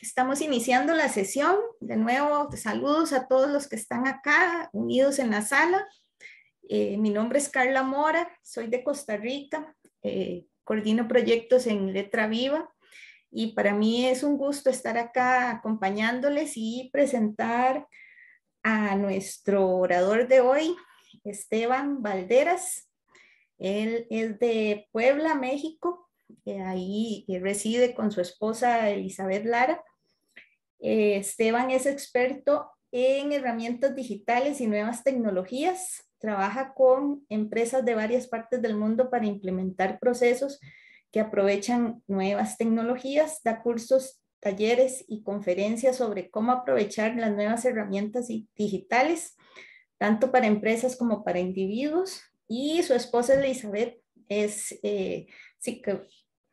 estamos iniciando la sesión. De nuevo, saludos a todos los que están acá, unidos en la sala. Eh, mi nombre es Carla Mora, soy de Costa Rica, eh, coordino proyectos en Letra Viva y para mí es un gusto estar acá acompañándoles y presentar a nuestro orador de hoy, Esteban Valderas. Él es de Puebla, México, ahí reside con su esposa Elizabeth Lara. Eh, Esteban es experto en herramientas digitales y nuevas tecnologías. Trabaja con empresas de varias partes del mundo para implementar procesos que aprovechan nuevas tecnologías, da cursos, talleres y conferencias sobre cómo aprovechar las nuevas herramientas digitales, tanto para empresas como para individuos. Y su esposa Elizabeth es eh,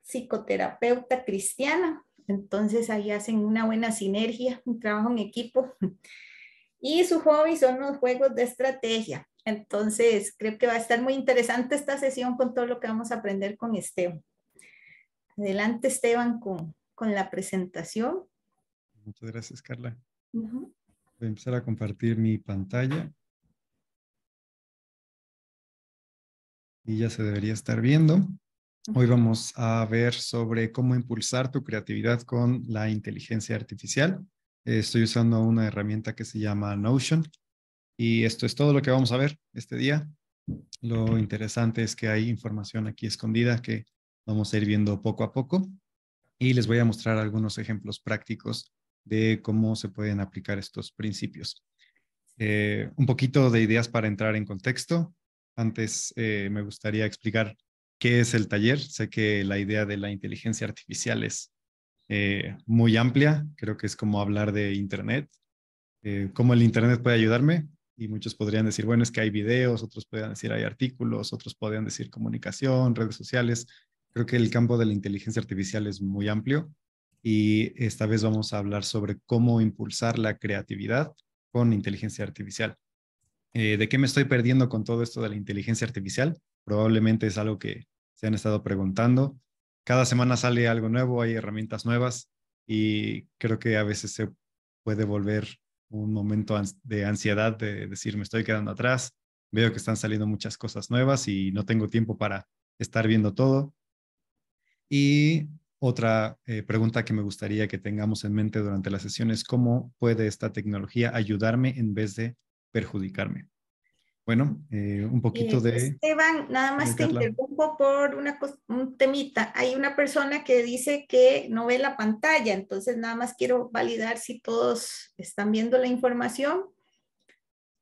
psicoterapeuta cristiana. Entonces ahí hacen una buena sinergia, un trabajo en equipo. Y su hobby son los juegos de estrategia. Entonces creo que va a estar muy interesante esta sesión con todo lo que vamos a aprender con Esteban. Adelante Esteban con, con la presentación. Muchas gracias Carla. Voy a empezar a compartir mi pantalla. Y ya se debería estar viendo. Hoy vamos a ver sobre cómo impulsar tu creatividad con la inteligencia artificial. Estoy usando una herramienta que se llama Notion y esto es todo lo que vamos a ver este día. Lo interesante es que hay información aquí escondida que vamos a ir viendo poco a poco y les voy a mostrar algunos ejemplos prácticos de cómo se pueden aplicar estos principios. Eh, un poquito de ideas para entrar en contexto. Antes eh, me gustaría explicar qué es el taller. Sé que la idea de la inteligencia artificial es eh, muy amplia, creo que es como hablar de Internet, eh, cómo el Internet puede ayudarme. Y muchos podrían decir, bueno, es que hay videos, otros podrían decir hay artículos, otros podrían decir comunicación, redes sociales. Creo que el campo de la inteligencia artificial es muy amplio y esta vez vamos a hablar sobre cómo impulsar la creatividad con inteligencia artificial. Eh, ¿De qué me estoy perdiendo con todo esto de la inteligencia artificial? Probablemente es algo que se han estado preguntando. Cada semana sale algo nuevo, hay herramientas nuevas y creo que a veces se puede volver un momento de ansiedad de decir, me estoy quedando atrás, veo que están saliendo muchas cosas nuevas y no tengo tiempo para estar viendo todo. Y otra eh, pregunta que me gustaría que tengamos en mente durante la sesión es cómo puede esta tecnología ayudarme en vez de perjudicarme. Bueno, eh, un poquito de... Esteban, nada más te interrumpo por una un temita. Hay una persona que dice que no ve la pantalla, entonces nada más quiero validar si todos están viendo la información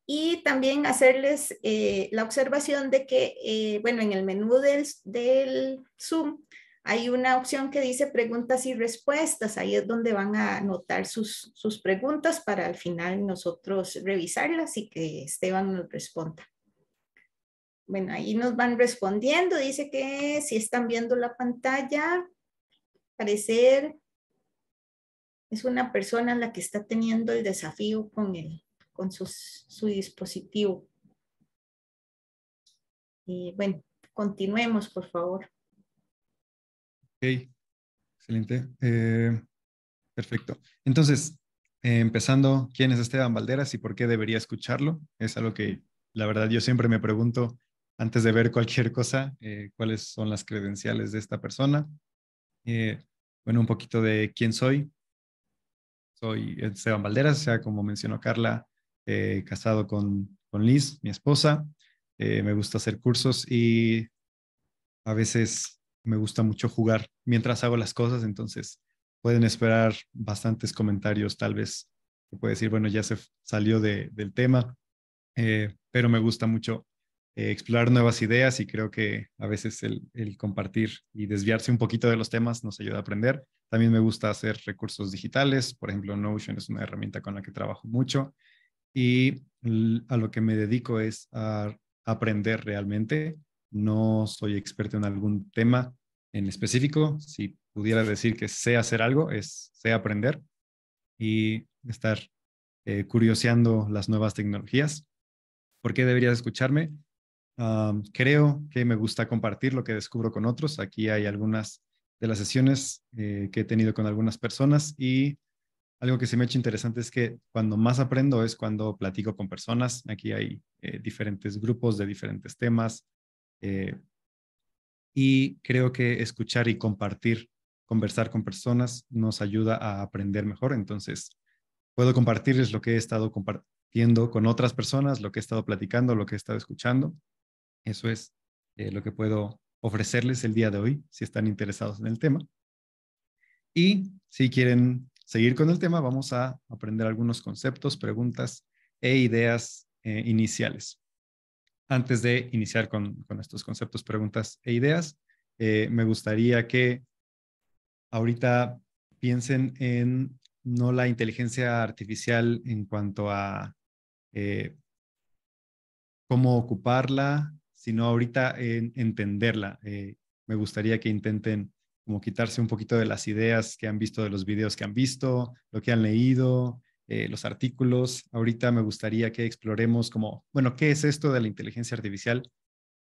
y también hacerles eh, la observación de que, eh, bueno, en el menú del, del Zoom hay una opción que dice preguntas y respuestas. Ahí es donde van a anotar sus, preguntas para al final nosotros revisarlas y que Esteban nos responda. Bueno, ahí nos van respondiendo. Dice que si están viendo la pantalla, parecer es una persona la que está teniendo el desafío con, con su dispositivo. Y bueno, continuemos, por favor excelente. Eh, perfecto. Entonces, eh, empezando, ¿quién es Esteban Valderas y por qué debería escucharlo? Es algo que la verdad yo siempre me pregunto antes de ver cualquier cosa, eh, cuáles son las credenciales de esta persona. bueno, un poquito de quién soy. Soy Esteban Valderas, o sea, como mencionó Carla, casado con, con Liz, mi esposa. me gusta hacer cursos y a veces me gusta mucho jugar mientras hago las cosas, entonces pueden esperar bastantes comentarios, tal vez que puede decir, bueno, ya se salió de, del tema, eh, pero me gusta mucho eh, explorar nuevas ideas y creo que a veces el, el, compartir y desviarse un poquito de los temas nos ayuda a aprender. También me gusta hacer recursos digitales, por ejemplo, Notion es una herramienta con la que trabajo mucho y a lo que me dedico es a aprender realmente no soy experto en algún tema en específico. Si pudiera decir que sé hacer algo, es sé aprender y estar eh, curioseando las nuevas tecnologías. ¿Por qué deberías escucharme? Ah, creo que me gusta compartir lo que descubro con otros. Aquí hay algunas de las sesiones eh, que he tenido con algunas personas y algo que se me ha hecho interesante es que cuando más aprendo es cuando platico con personas. Aquí hay eh, diferentes grupos de diferentes temas, eh, y creo que escuchar y compartir, conversar con personas nos ayuda a aprender mejor. Entonces, puedo compartirles lo que he estado compartiendo con otras personas, lo que he estado platicando, lo que he estado escuchando. Eso es eh, lo que puedo ofrecerles el día de hoy, si están interesados en el tema. Y si quieren seguir con el tema, vamos a aprender algunos conceptos, preguntas e ideas eh, iniciales. Antes de iniciar con, estos conceptos, preguntas e ideas, eh, me gustaría que ahorita piensen en no la inteligencia artificial en cuanto a eh, cómo ocuparla, sino ahorita en entenderla. Eh, me gustaría que intenten como quitarse un poquito de las ideas que han visto de los videos que han visto, lo que han leído, eh, los artículos. Ahorita me gustaría que exploremos como, bueno, ¿qué es esto de la inteligencia artificial?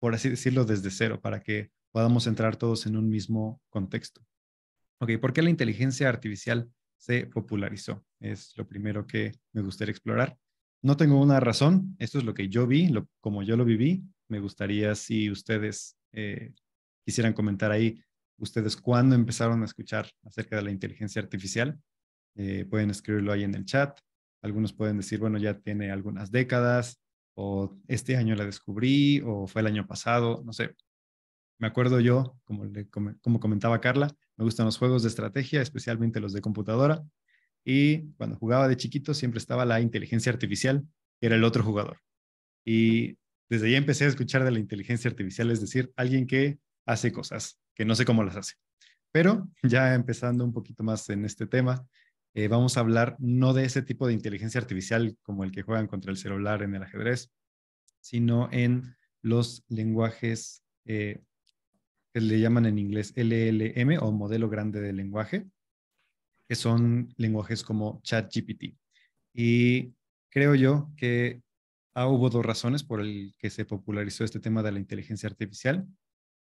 Por así decirlo, desde cero, para que podamos entrar todos en un mismo contexto. Ok, ¿por qué la inteligencia artificial se popularizó? Es lo primero que me gustaría explorar. No tengo una razón, esto es lo que yo vi, como yo lo viví. Me gustaría si ustedes eh, quisieran comentar ahí, ustedes cuándo empezaron a escuchar acerca de la inteligencia artificial eh, pueden escribirlo ahí en el chat. Algunos pueden decir, bueno, ya tiene algunas décadas, o este año la descubrí, o fue el año pasado, no sé. Me acuerdo yo, como, como comentaba Carla, me gustan los juegos de estrategia, especialmente los de computadora. Y cuando jugaba de chiquito siempre estaba la inteligencia artificial, que era el otro jugador. Y desde ahí empecé a escuchar de la inteligencia artificial, es decir, alguien que hace cosas que no sé cómo las hace. Pero ya empezando un poquito más en este tema, eh, vamos a hablar no de ese tipo de inteligencia artificial como el que juegan contra el celular en el ajedrez, sino en los lenguajes eh, que le llaman en inglés LLM o modelo grande de lenguaje, que son lenguajes como ChatGPT. Y creo yo que ah, hubo dos razones por el que se popularizó este tema de la inteligencia artificial.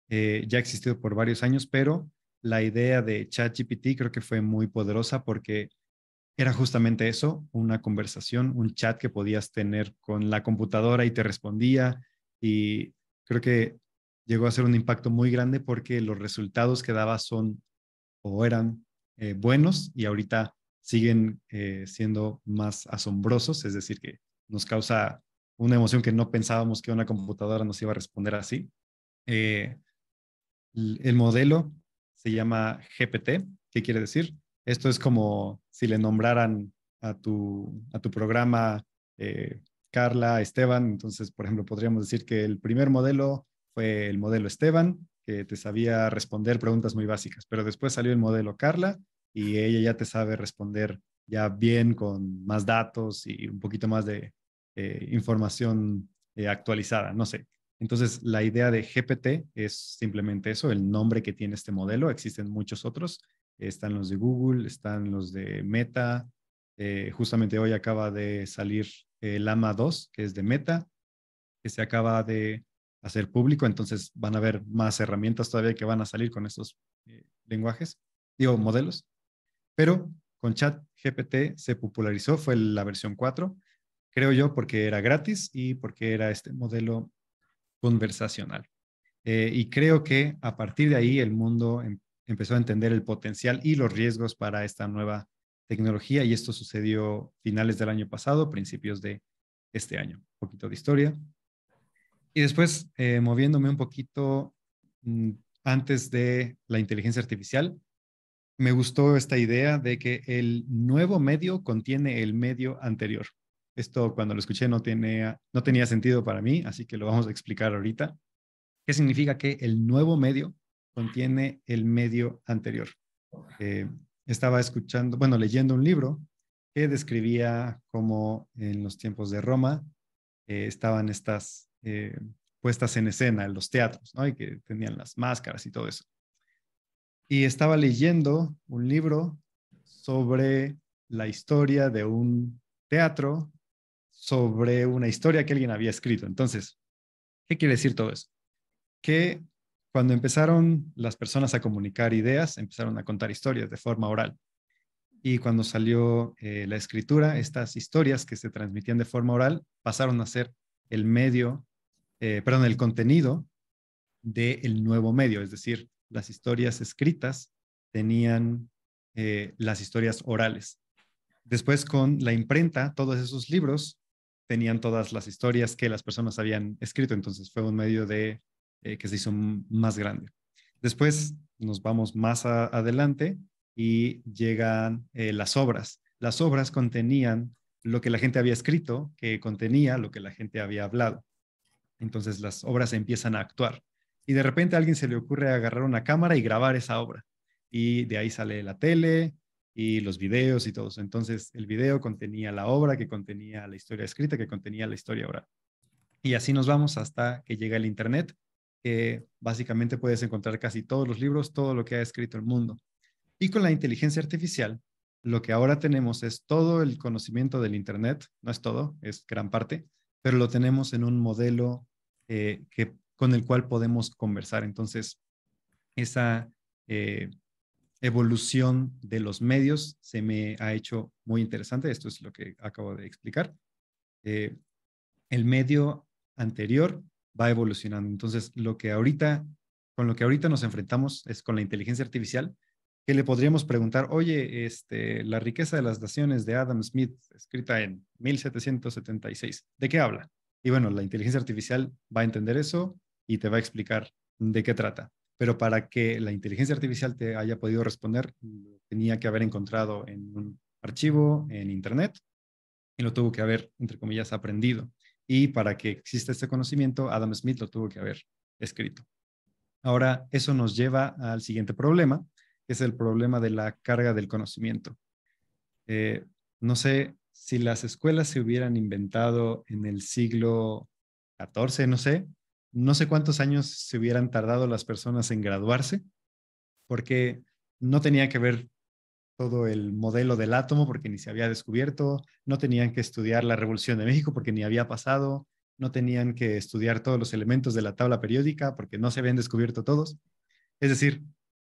Eh, ya ha existido por varios años, pero la idea de ChatGPT creo que fue muy poderosa porque era justamente eso, una conversación, un chat que podías tener con la computadora y te respondía y creo que llegó a ser un impacto muy grande porque los resultados que daba son o eran eh, buenos y ahorita siguen eh, siendo más asombrosos, es decir, que nos causa una emoción que no pensábamos que una computadora nos iba a responder así. Eh, el modelo se llama GPT. ¿Qué quiere decir? Esto es como si le nombraran a tu, a tu programa eh, Carla, Esteban. Entonces, por ejemplo, podríamos decir que el primer modelo fue el modelo Esteban, que te sabía responder preguntas muy básicas, pero después salió el modelo Carla y ella ya te sabe responder ya bien con más datos y un poquito más de eh, información eh, actualizada, no sé. Entonces, la idea de GPT es simplemente eso, el nombre que tiene este modelo. Existen muchos otros. Están los de Google, están los de Meta. Eh, justamente hoy acaba de salir el ama 2, que es de Meta, que se acaba de hacer público. Entonces, van a haber más herramientas todavía que van a salir con estos eh, lenguajes, digo, modelos. Pero con Chat GPT se popularizó, fue la versión 4, creo yo, porque era gratis y porque era este modelo conversacional. Eh, y creo que a partir de ahí el mundo em-, empezó a entender el potencial y los riesgos para esta nueva tecnología y esto sucedió finales del año pasado, principios de este año. Un poquito de historia. Y después, eh, moviéndome un poquito mm, antes de la inteligencia artificial, me gustó esta idea de que el nuevo medio contiene el medio anterior. Esto cuando lo escuché no, tiene, no tenía sentido para mí, así que lo vamos a explicar ahorita. ¿Qué significa que el nuevo medio contiene el medio anterior? Eh, estaba escuchando, bueno, leyendo un libro que describía cómo en los tiempos de Roma eh, estaban estas eh, puestas en escena en los teatros, ¿no? Y que tenían las máscaras y todo eso. Y estaba leyendo un libro sobre la historia de un teatro sobre una historia que alguien había escrito. Entonces, ¿qué quiere decir todo eso? Que cuando empezaron las personas a comunicar ideas, empezaron a contar historias de forma oral. Y cuando salió eh, la escritura, estas historias que se transmitían de forma oral pasaron a ser el medio, eh, perdón, el contenido del nuevo medio, es decir, las historias escritas tenían eh, las historias orales. Después con la imprenta, todos esos libros tenían todas las historias que las personas habían escrito, entonces fue un medio de, eh, que se hizo más grande. Después mm. nos vamos más adelante y llegan eh, las obras. Las obras contenían lo que la gente había escrito, que contenía lo que la gente había hablado. Entonces las obras empiezan a actuar. Y de repente a alguien se le ocurre agarrar una cámara y grabar esa obra. Y de ahí sale la tele, y los videos y todos Entonces, el video contenía la obra, que contenía la historia escrita, que contenía la historia oral. Y así nos vamos hasta que llega el Internet, que básicamente puedes encontrar casi todos los libros, todo lo que ha escrito el mundo. Y con la inteligencia artificial, lo que ahora tenemos es todo el conocimiento del Internet, no es todo, es gran parte, pero lo tenemos en un modelo eh, que, con el cual podemos conversar. Entonces, esa eh, evolución de los medios se me ha hecho muy interesante. Esto es lo que acabo de explicar. Eh, el medio anterior va evolucionando. Entonces, lo que ahorita, con lo que ahorita nos enfrentamos es con la inteligencia artificial, que le podríamos preguntar, oye, este, la riqueza de las naciones de Adam Smith, escrita en 1776, ¿de qué habla? Y bueno, la inteligencia artificial va a entender eso y te va a explicar de qué trata pero para que la inteligencia artificial te haya podido responder, tenía que haber encontrado en un archivo, en Internet, y lo tuvo que haber, entre comillas, aprendido. Y para que exista este conocimiento, Adam Smith lo tuvo que haber escrito. Ahora, eso nos lleva al siguiente problema, que es el problema de la carga del conocimiento. Eh, no sé si las escuelas se hubieran inventado en el siglo XIV, no sé, no sé cuántos años se hubieran tardado las personas en graduarse, porque no tenía que ver todo el modelo del átomo porque ni se había descubierto, no tenían que estudiar la Revolución de México porque ni había pasado, no tenían que estudiar todos los elementos de la tabla periódica porque no se habían descubierto todos. Es decir,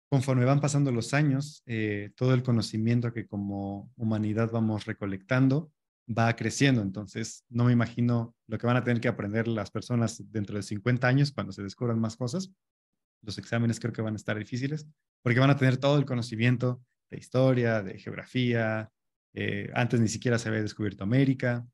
conforme van pasando los años, eh, todo el conocimiento que como humanidad vamos recolectando va creciendo. Entonces, no me imagino lo que van a tener que aprender las personas dentro de 50 años cuando se descubran más cosas. Los exámenes creo que van a estar difíciles porque van a tener todo el conocimiento de historia, de geografía. Eh, antes ni siquiera se había descubierto América.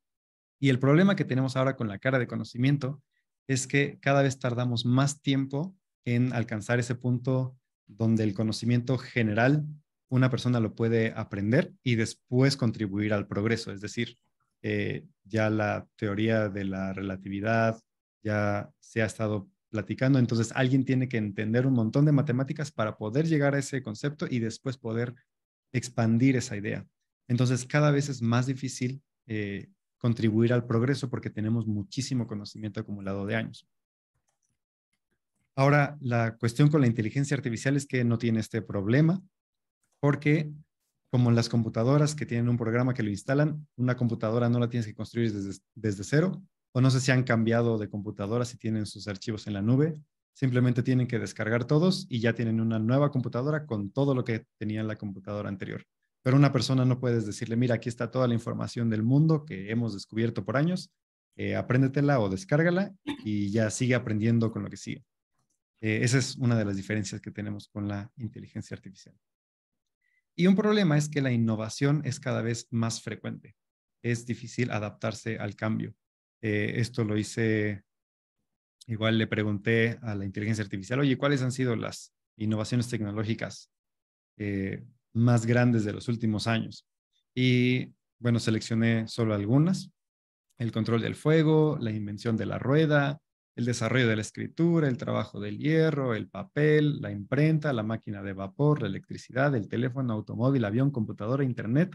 Y el problema que tenemos ahora con la cara de conocimiento es que cada vez tardamos más tiempo en alcanzar ese punto donde el conocimiento general una persona lo puede aprender y después contribuir al progreso. Es decir, eh, ya la teoría de la relatividad ya se ha estado platicando, entonces alguien tiene que entender un montón de matemáticas para poder llegar a ese concepto y después poder expandir esa idea. Entonces cada vez es más difícil eh, contribuir al progreso porque tenemos muchísimo conocimiento acumulado de años. Ahora, la cuestión con la inteligencia artificial es que no tiene este problema, porque como las computadoras que tienen un programa que lo instalan, una computadora no la tienes que construir desde, cero, o no sé si han cambiado de computadora, si tienen sus archivos en la nube, simplemente tienen que descargar todos y ya tienen una nueva computadora con todo lo que tenía la computadora anterior. Pero una persona no puedes decirle, mira, aquí está toda la información del mundo que hemos descubierto por años, eh, apréndetela o descárgala y ya sigue aprendiendo con lo que sigue. Eh, esa es una de las diferencias que tenemos con la inteligencia artificial. Y un problema es que la innovación es cada vez más frecuente. Es difícil adaptarse al cambio. Eh, esto lo hice, igual le pregunté a la inteligencia artificial, oye, ¿cuáles han sido las innovaciones tecnológicas eh, más grandes de los últimos años? Y bueno, seleccioné solo algunas. El control del fuego, la invención de la rueda, el desarrollo de la escritura, el trabajo del hierro, el papel, la imprenta, la máquina de vapor, la electricidad, el teléfono, automóvil, avión, computadora, internet,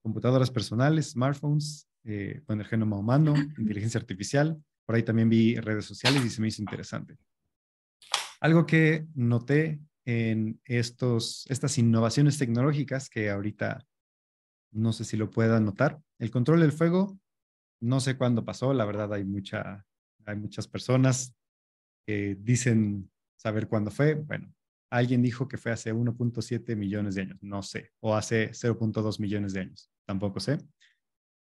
computadoras personales, smartphones, con eh, el genoma humano, inteligencia artificial. Por ahí también vi redes sociales y se me hizo interesante. Algo que noté en estos, estas innovaciones tecnológicas que ahorita no sé si lo puedan notar, el control del fuego, no sé cuándo pasó, la verdad hay mucha hay muchas personas que dicen saber cuándo fue. Bueno, alguien dijo que fue hace 1.7 millones de años, no sé, o hace 0.2 millones de años, tampoco sé.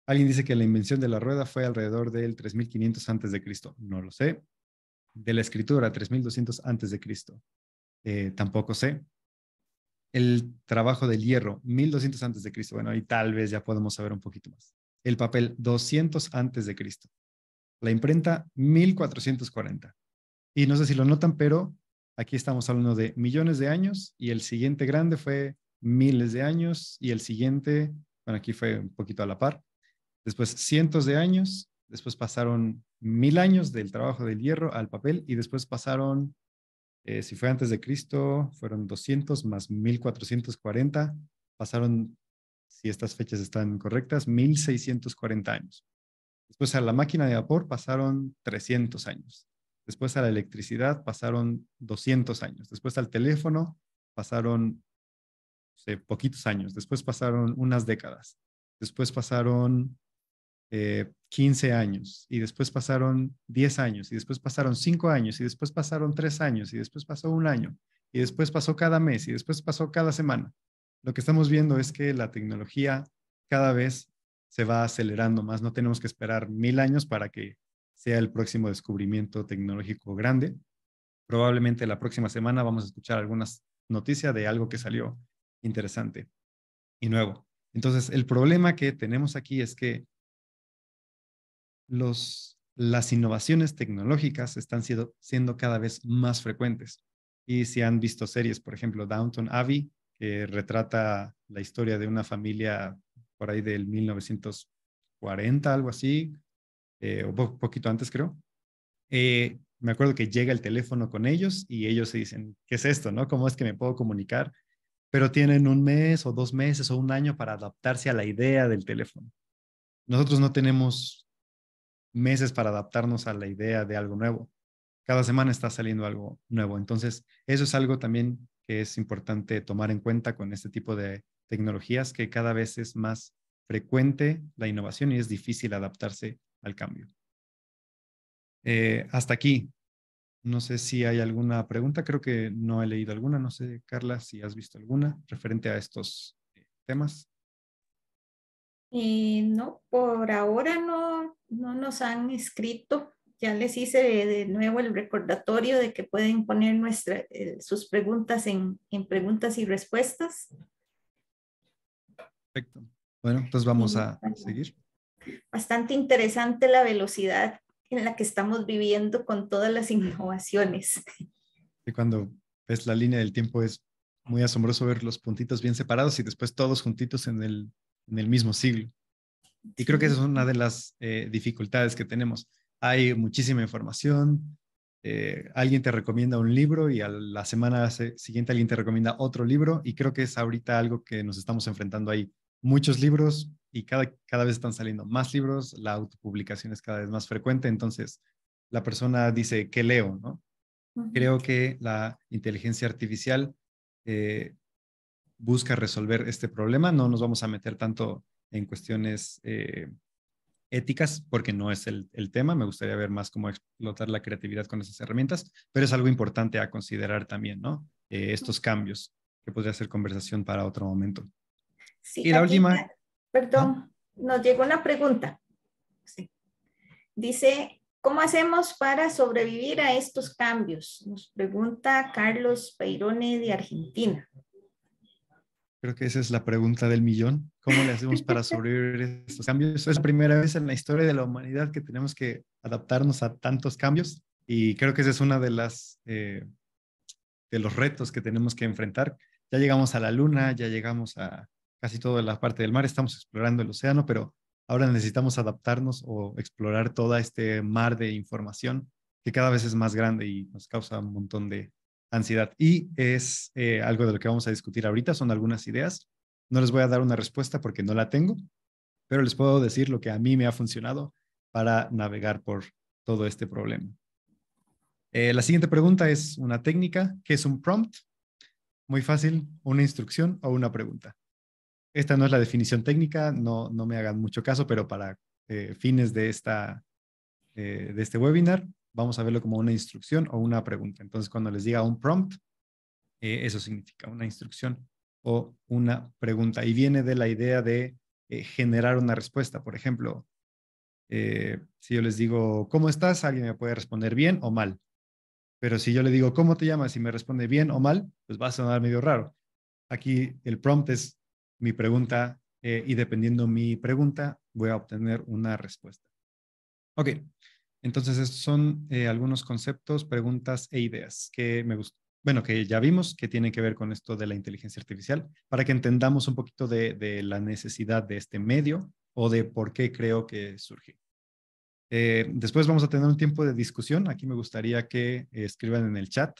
Alguien dice que la invención de la rueda fue alrededor del 3500 antes de Cristo, no lo sé. De la escritura, 3200 antes de Cristo, eh, tampoco sé. El trabajo del hierro, 1200 antes de Cristo, bueno, ahí tal vez ya podemos saber un poquito más. El papel, 200 antes de Cristo, la imprenta 1440. Y no sé si lo notan, pero aquí estamos hablando de millones de años y el siguiente grande fue miles de años y el siguiente, bueno, aquí fue un poquito a la par, después cientos de años, después pasaron mil años del trabajo del hierro al papel y después pasaron, eh, si fue antes de Cristo, fueron 200 más 1440, pasaron, si estas fechas están correctas, 1640 años. Después a la máquina de vapor pasaron 300 años. Después a la electricidad pasaron 200 años. Después al teléfono pasaron poquitos años. Después pasaron unas décadas. Después pasaron 15 eh, años. Y después pasaron 10 años. Y después pasaron 5 años. Y después pasaron 3 años. Y después pasó un año. Y después pasó cada mes. Y después pasó cada semana. Lo que estamos viendo es que la tecnología cada vez se va acelerando más. No tenemos que esperar mil años para que sea el próximo descubrimiento tecnológico grande. Probablemente la próxima semana vamos a escuchar algunas noticias de algo que salió interesante y nuevo. Entonces, el problema que tenemos aquí es que los, las innovaciones tecnológicas están siendo, siendo cada vez más frecuentes. Y si han visto series, por ejemplo, Downton Abbey, que retrata la historia de una familia por ahí del 1940, algo así, eh, o poquito antes creo. Eh, me acuerdo que llega el teléfono con ellos y ellos se dicen, ¿qué es esto? ¿no? ¿Cómo es que me puedo comunicar? Pero tienen un mes o dos meses o un año para adaptarse a la idea del teléfono. Nosotros no tenemos meses para adaptarnos a la idea de algo nuevo. Cada semana está saliendo algo nuevo. Entonces, eso es algo también que es importante tomar en cuenta con este tipo de tecnologías que cada vez es más frecuente la innovación y es difícil adaptarse al cambio. Eh, hasta aquí. No sé si hay alguna pregunta, creo que no he leído alguna, no sé, Carla, si has visto alguna referente a estos eh, temas. Eh, no, por ahora no, no nos han escrito. Ya les hice de, nuevo el recordatorio de que pueden poner nuestra, sus preguntas en, en preguntas y respuestas. Perfecto. Bueno, entonces pues vamos a seguir. Bastante interesante la velocidad en la que estamos viviendo con todas las innovaciones. Y cuando ves la línea del tiempo es muy asombroso ver los puntitos bien separados y después todos juntitos en el, mismo siglo. Y creo que esa es una de las eh, dificultades que tenemos. Hay muchísima información, eh, alguien te recomienda un libro y a la semana siguiente alguien te recomienda otro libro y creo que es ahorita algo que nos estamos enfrentando ahí muchos libros y cada, vez están saliendo más libros, la autopublicación es cada vez más frecuente, entonces la persona dice, ¿qué leo? ¿no? Creo que la inteligencia artificial eh, busca resolver este problema, no nos vamos a meter tanto en cuestiones eh, éticas, porque no es el, tema, me gustaría ver más cómo explotar la creatividad con esas herramientas, pero es algo importante a considerar también, ¿no? Eh, estos cambios, que podría ser conversación para otro momento última. Perdón, nos llegó una pregunta. Dice, ¿cómo hacemos para sobrevivir a estos cambios? Nos pregunta Carlos Peirone de Argentina. Creo que esa es la pregunta del millón. ¿Cómo le hacemos para sobrevivir a estos cambios? Es la primera vez en la historia de la humanidad que tenemos que adaptarnos a tantos cambios y creo que esa es una de, las, eh, de los retos que tenemos que enfrentar. Ya llegamos a la luna, ya llegamos a, casi toda la parte del mar, estamos explorando el océano, pero ahora necesitamos adaptarnos o explorar todo este mar de información que cada vez es más grande y nos causa un montón de ansiedad. Y es eh, algo de lo que vamos a discutir ahorita, son algunas ideas. No les voy a dar una respuesta porque no la tengo, pero les puedo decir lo que a mí me ha funcionado para navegar por todo este problema. Eh, la siguiente pregunta es una técnica, que es un prompt? Muy fácil, una instrucción o una pregunta. Esta no es la definición técnica, no, no me hagan mucho caso, pero para eh, fines de, esta, eh, de este webinar, vamos a verlo como una instrucción o una pregunta. Entonces, cuando les diga un prompt, eh, eso significa una instrucción o una pregunta. Y viene de la idea de generar una respuesta. Por ejemplo, si yo les digo, ¿cómo estás? Alguien me puede responder bien o mal. Pero si yo le digo, ¿cómo te llamas? Y me responde bien o mal, pues va a sonar medio raro. Aquí el prompt es mi pregunta eh, y dependiendo mi pregunta voy a obtener una respuesta. Ok, entonces estos son eh, algunos conceptos, preguntas e ideas que me gustó. Bueno, que ya vimos que tienen que ver con esto de la inteligencia artificial, para que entendamos un poquito de, la necesidad de este medio o de por qué creo que surge. Eh, después vamos a tener un tiempo de discusión. Aquí me gustaría que escriban en el chat.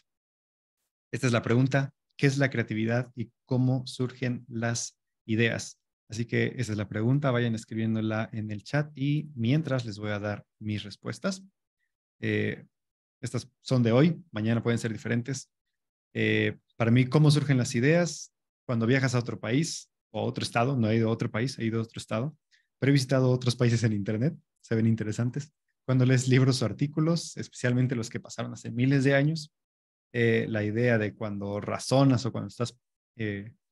Esta es la pregunta. ¿Qué es la creatividad y cómo surgen las ideas. Así que esa es la pregunta, vayan escribiéndola en el chat y mientras les voy a dar mis respuestas. Eh, estas son de hoy, mañana pueden ser diferentes. Eh, para mí, ¿cómo surgen las ideas? Cuando viajas a otro país o a otro estado, no he ido a otro país, he ido a otro estado, pero he visitado otros países en Internet, se ven interesantes. Cuando lees libros o artículos, especialmente los que pasaron hace miles de años, eh, la idea de cuando razonas o cuando estás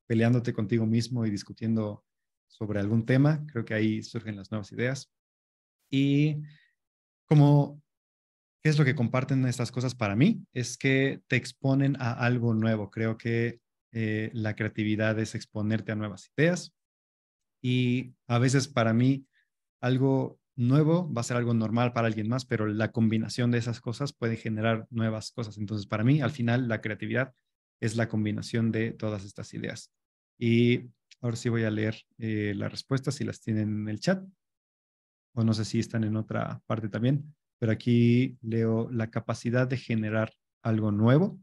peleándote contigo mismo y discutiendo sobre algún tema. Creo que ahí surgen las nuevas ideas. Y como, ¿qué es lo que comparten estas cosas para mí? Es que te exponen a algo nuevo. Creo que eh, la creatividad es exponerte a nuevas ideas. Y a veces para mí algo nuevo va a ser algo normal para alguien más, pero la combinación de esas cosas puede generar nuevas cosas. Entonces, para mí, al final, la creatividad es la combinación de todas estas ideas. Y ahora sí voy a leer eh, la las respuestas si las tienen en el chat o no sé si están en otra parte también, pero aquí leo la capacidad de generar algo nuevo.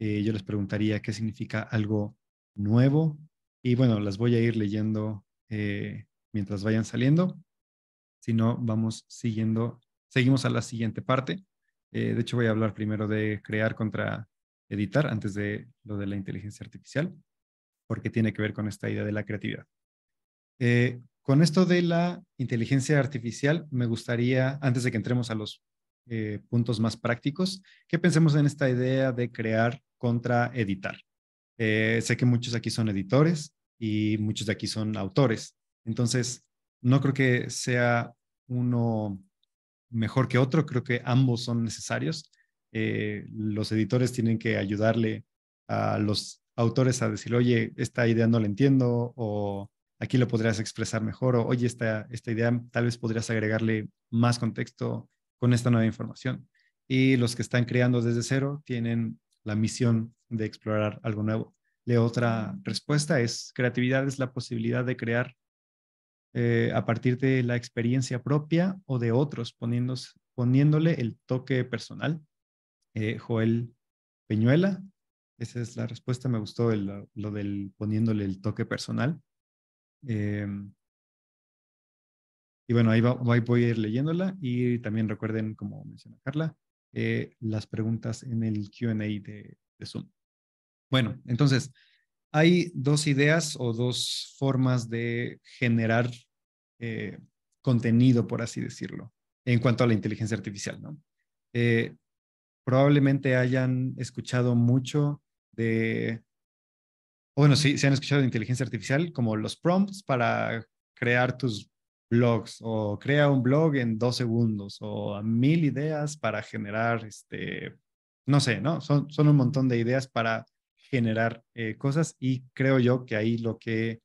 Eh, yo les preguntaría qué significa algo nuevo y bueno, las voy a ir leyendo eh, mientras vayan saliendo. Si no, vamos siguiendo, seguimos a la siguiente parte. de hecho, voy a hablar primero de crear contra editar antes de lo de la inteligencia artificial, porque tiene que ver con esta idea de la creatividad. Eh, con esto de la inteligencia artificial, me gustaría, antes de que entremos a los eh, puntos más prácticos, que pensemos en esta idea de crear contra editar. Eh, sé que muchos aquí son editores y muchos de aquí son autores, entonces no creo que sea uno mejor que otro, creo que ambos son necesarios, eh, los editores tienen que ayudarle a los autores a decir, oye, esta idea no la entiendo, o aquí lo podrías expresar mejor, o oye, esta, esta idea tal vez podrías agregarle más contexto con esta nueva información. Y los que están creando desde cero tienen la misión de explorar algo nuevo. La otra mm. respuesta es, creatividad es la posibilidad de crear eh, a partir de la experiencia propia o de otros, poniéndose, poniéndole el toque personal eh, Joel Peñuela. Esa es la respuesta. Me gustó lo del poniéndole el toque personal. Em, y bueno, ahí, voy a ir leyéndola y también recuerden, como menciona Carla, eh, las preguntas en el QA de, Zoom. Bueno, entonces, hay dos ideas o dos formas de generar eh, contenido, por así decirlo, en cuanto a la inteligencia artificial, ¿no? probablemente hayan escuchado mucho de, bueno, sí, se han escuchado de inteligencia artificial, como los prompts para crear tus blogs o crea un blog en dos segundos o mil ideas para generar, este, no sé, ¿no? Son, son un montón de ideas para generar eh, cosas y creo yo que ahí lo que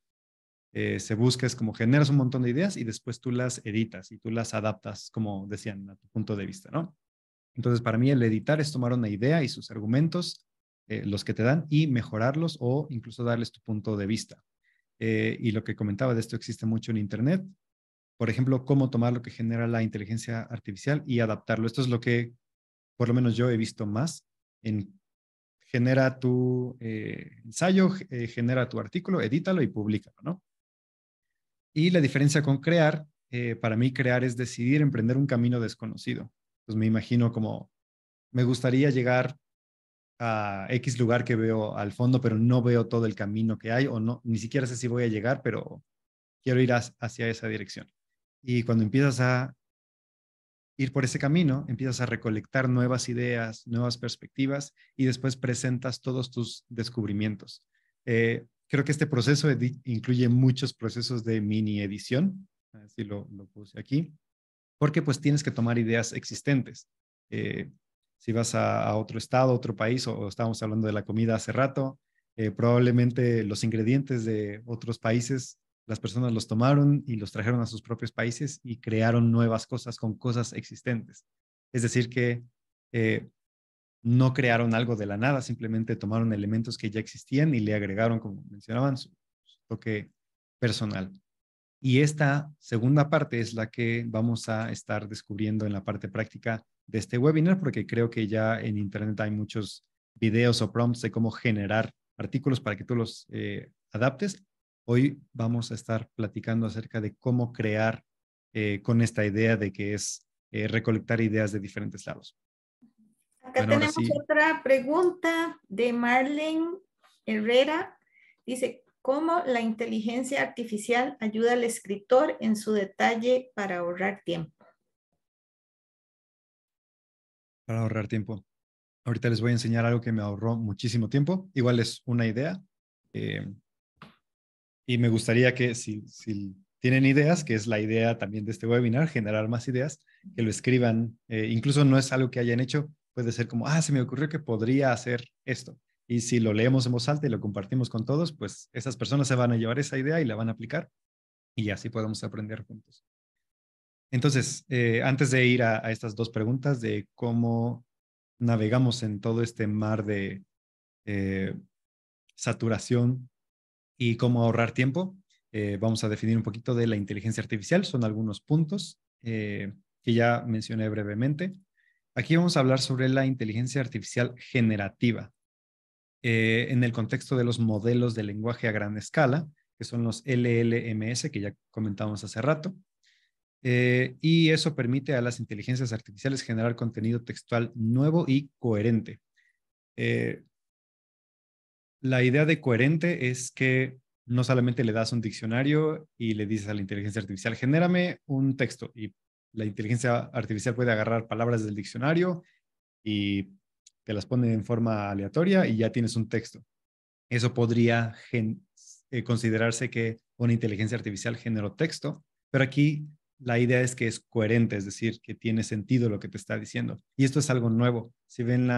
eh, se busca es como generas un montón de ideas y después tú las editas y tú las adaptas, como decían, a tu punto de vista, ¿no? Entonces, para mí el editar es tomar una idea y sus argumentos, eh, los que te dan, y mejorarlos o incluso darles tu punto de vista. Eh, y lo que comentaba de esto existe mucho en Internet. Por ejemplo, cómo tomar lo que genera la inteligencia artificial y adaptarlo. Esto es lo que, por lo menos yo he visto más en genera tu eh, ensayo, genera tu artículo, edítalo y públicalo, ¿no? Y la diferencia con crear, para mí crear es decidir emprender un camino desconocido pues me imagino como, me gustaría llegar a X lugar que veo al fondo, pero no veo todo el camino que hay o no, ni siquiera sé si voy a llegar, pero quiero ir hacia esa dirección. Y cuando empiezas a ir por ese camino, empiezas a recolectar nuevas ideas, nuevas perspectivas y después presentas todos tus descubrimientos. Eh, creo que este proceso incluye muchos procesos de mini edición, así lo puse aquí, porque pues tienes que tomar ideas existentes. Eh, si vas a, otro estado, otro país, o, estábamos hablando de la comida hace rato, eh, probablemente los ingredientes de otros países, las personas los tomaron y los trajeron a sus propios países y crearon nuevas cosas con cosas existentes. Es decir, que eh, no crearon algo de la nada, simplemente tomaron elementos que ya existían y le agregaron, como mencionaban, su toque personal. Y esta segunda parte es la que vamos a estar descubriendo en la parte práctica de este webinar, porque creo que ya en Internet hay muchos videos o prompts de cómo generar artículos para que tú los eh, adaptes. Hoy vamos a estar platicando acerca de cómo crear eh, con esta idea de que es eh, recolectar ideas de diferentes lados. Acá tenemos otra pregunta de Marlene Herrera. Dice, cómo la inteligencia artificial ayuda al escritor en su detalle para ahorrar tiempo. Para ahorrar tiempo. Ahorita les voy a enseñar algo que me ahorró muchísimo tiempo. Igual es una idea. Eh, y me gustaría que si, tienen ideas, que es la idea también de este webinar, generar más ideas, que lo escriban. Eh, incluso no es algo que hayan hecho. Puede ser como, ah, se me ocurrió que podría hacer esto. Y si lo leemos en voz alta y lo compartimos con todos, pues esas personas se van a llevar esa idea y la van a aplicar y así podemos aprender juntos. Entonces, eh, antes de ir a, estas dos preguntas de cómo navegamos en todo este mar de eh, saturación y cómo ahorrar tiempo, eh, vamos a definir un poquito de la inteligencia artificial. Son algunos puntos que ya mencioné brevemente. Aquí vamos a hablar sobre la inteligencia artificial generativa. Eh, en el contexto de los modelos de lenguaje a gran escala, que son los LLMS, que ya comentamos hace rato. Eh, y eso permite a las inteligencias artificiales generar contenido textual nuevo y coherente. Eh, la idea de coherente es que no solamente le das un diccionario y le dices a la inteligencia artificial, genérame un texto y la inteligencia artificial puede agarrar palabras del diccionario y te las ponen en forma aleatoria y ya tienes un texto. Eso podría eh, considerarse que una inteligencia artificial generó texto, pero aquí la idea es que es coherente, es decir, que tiene sentido lo que te está diciendo. Y esto es algo nuevo. Si ven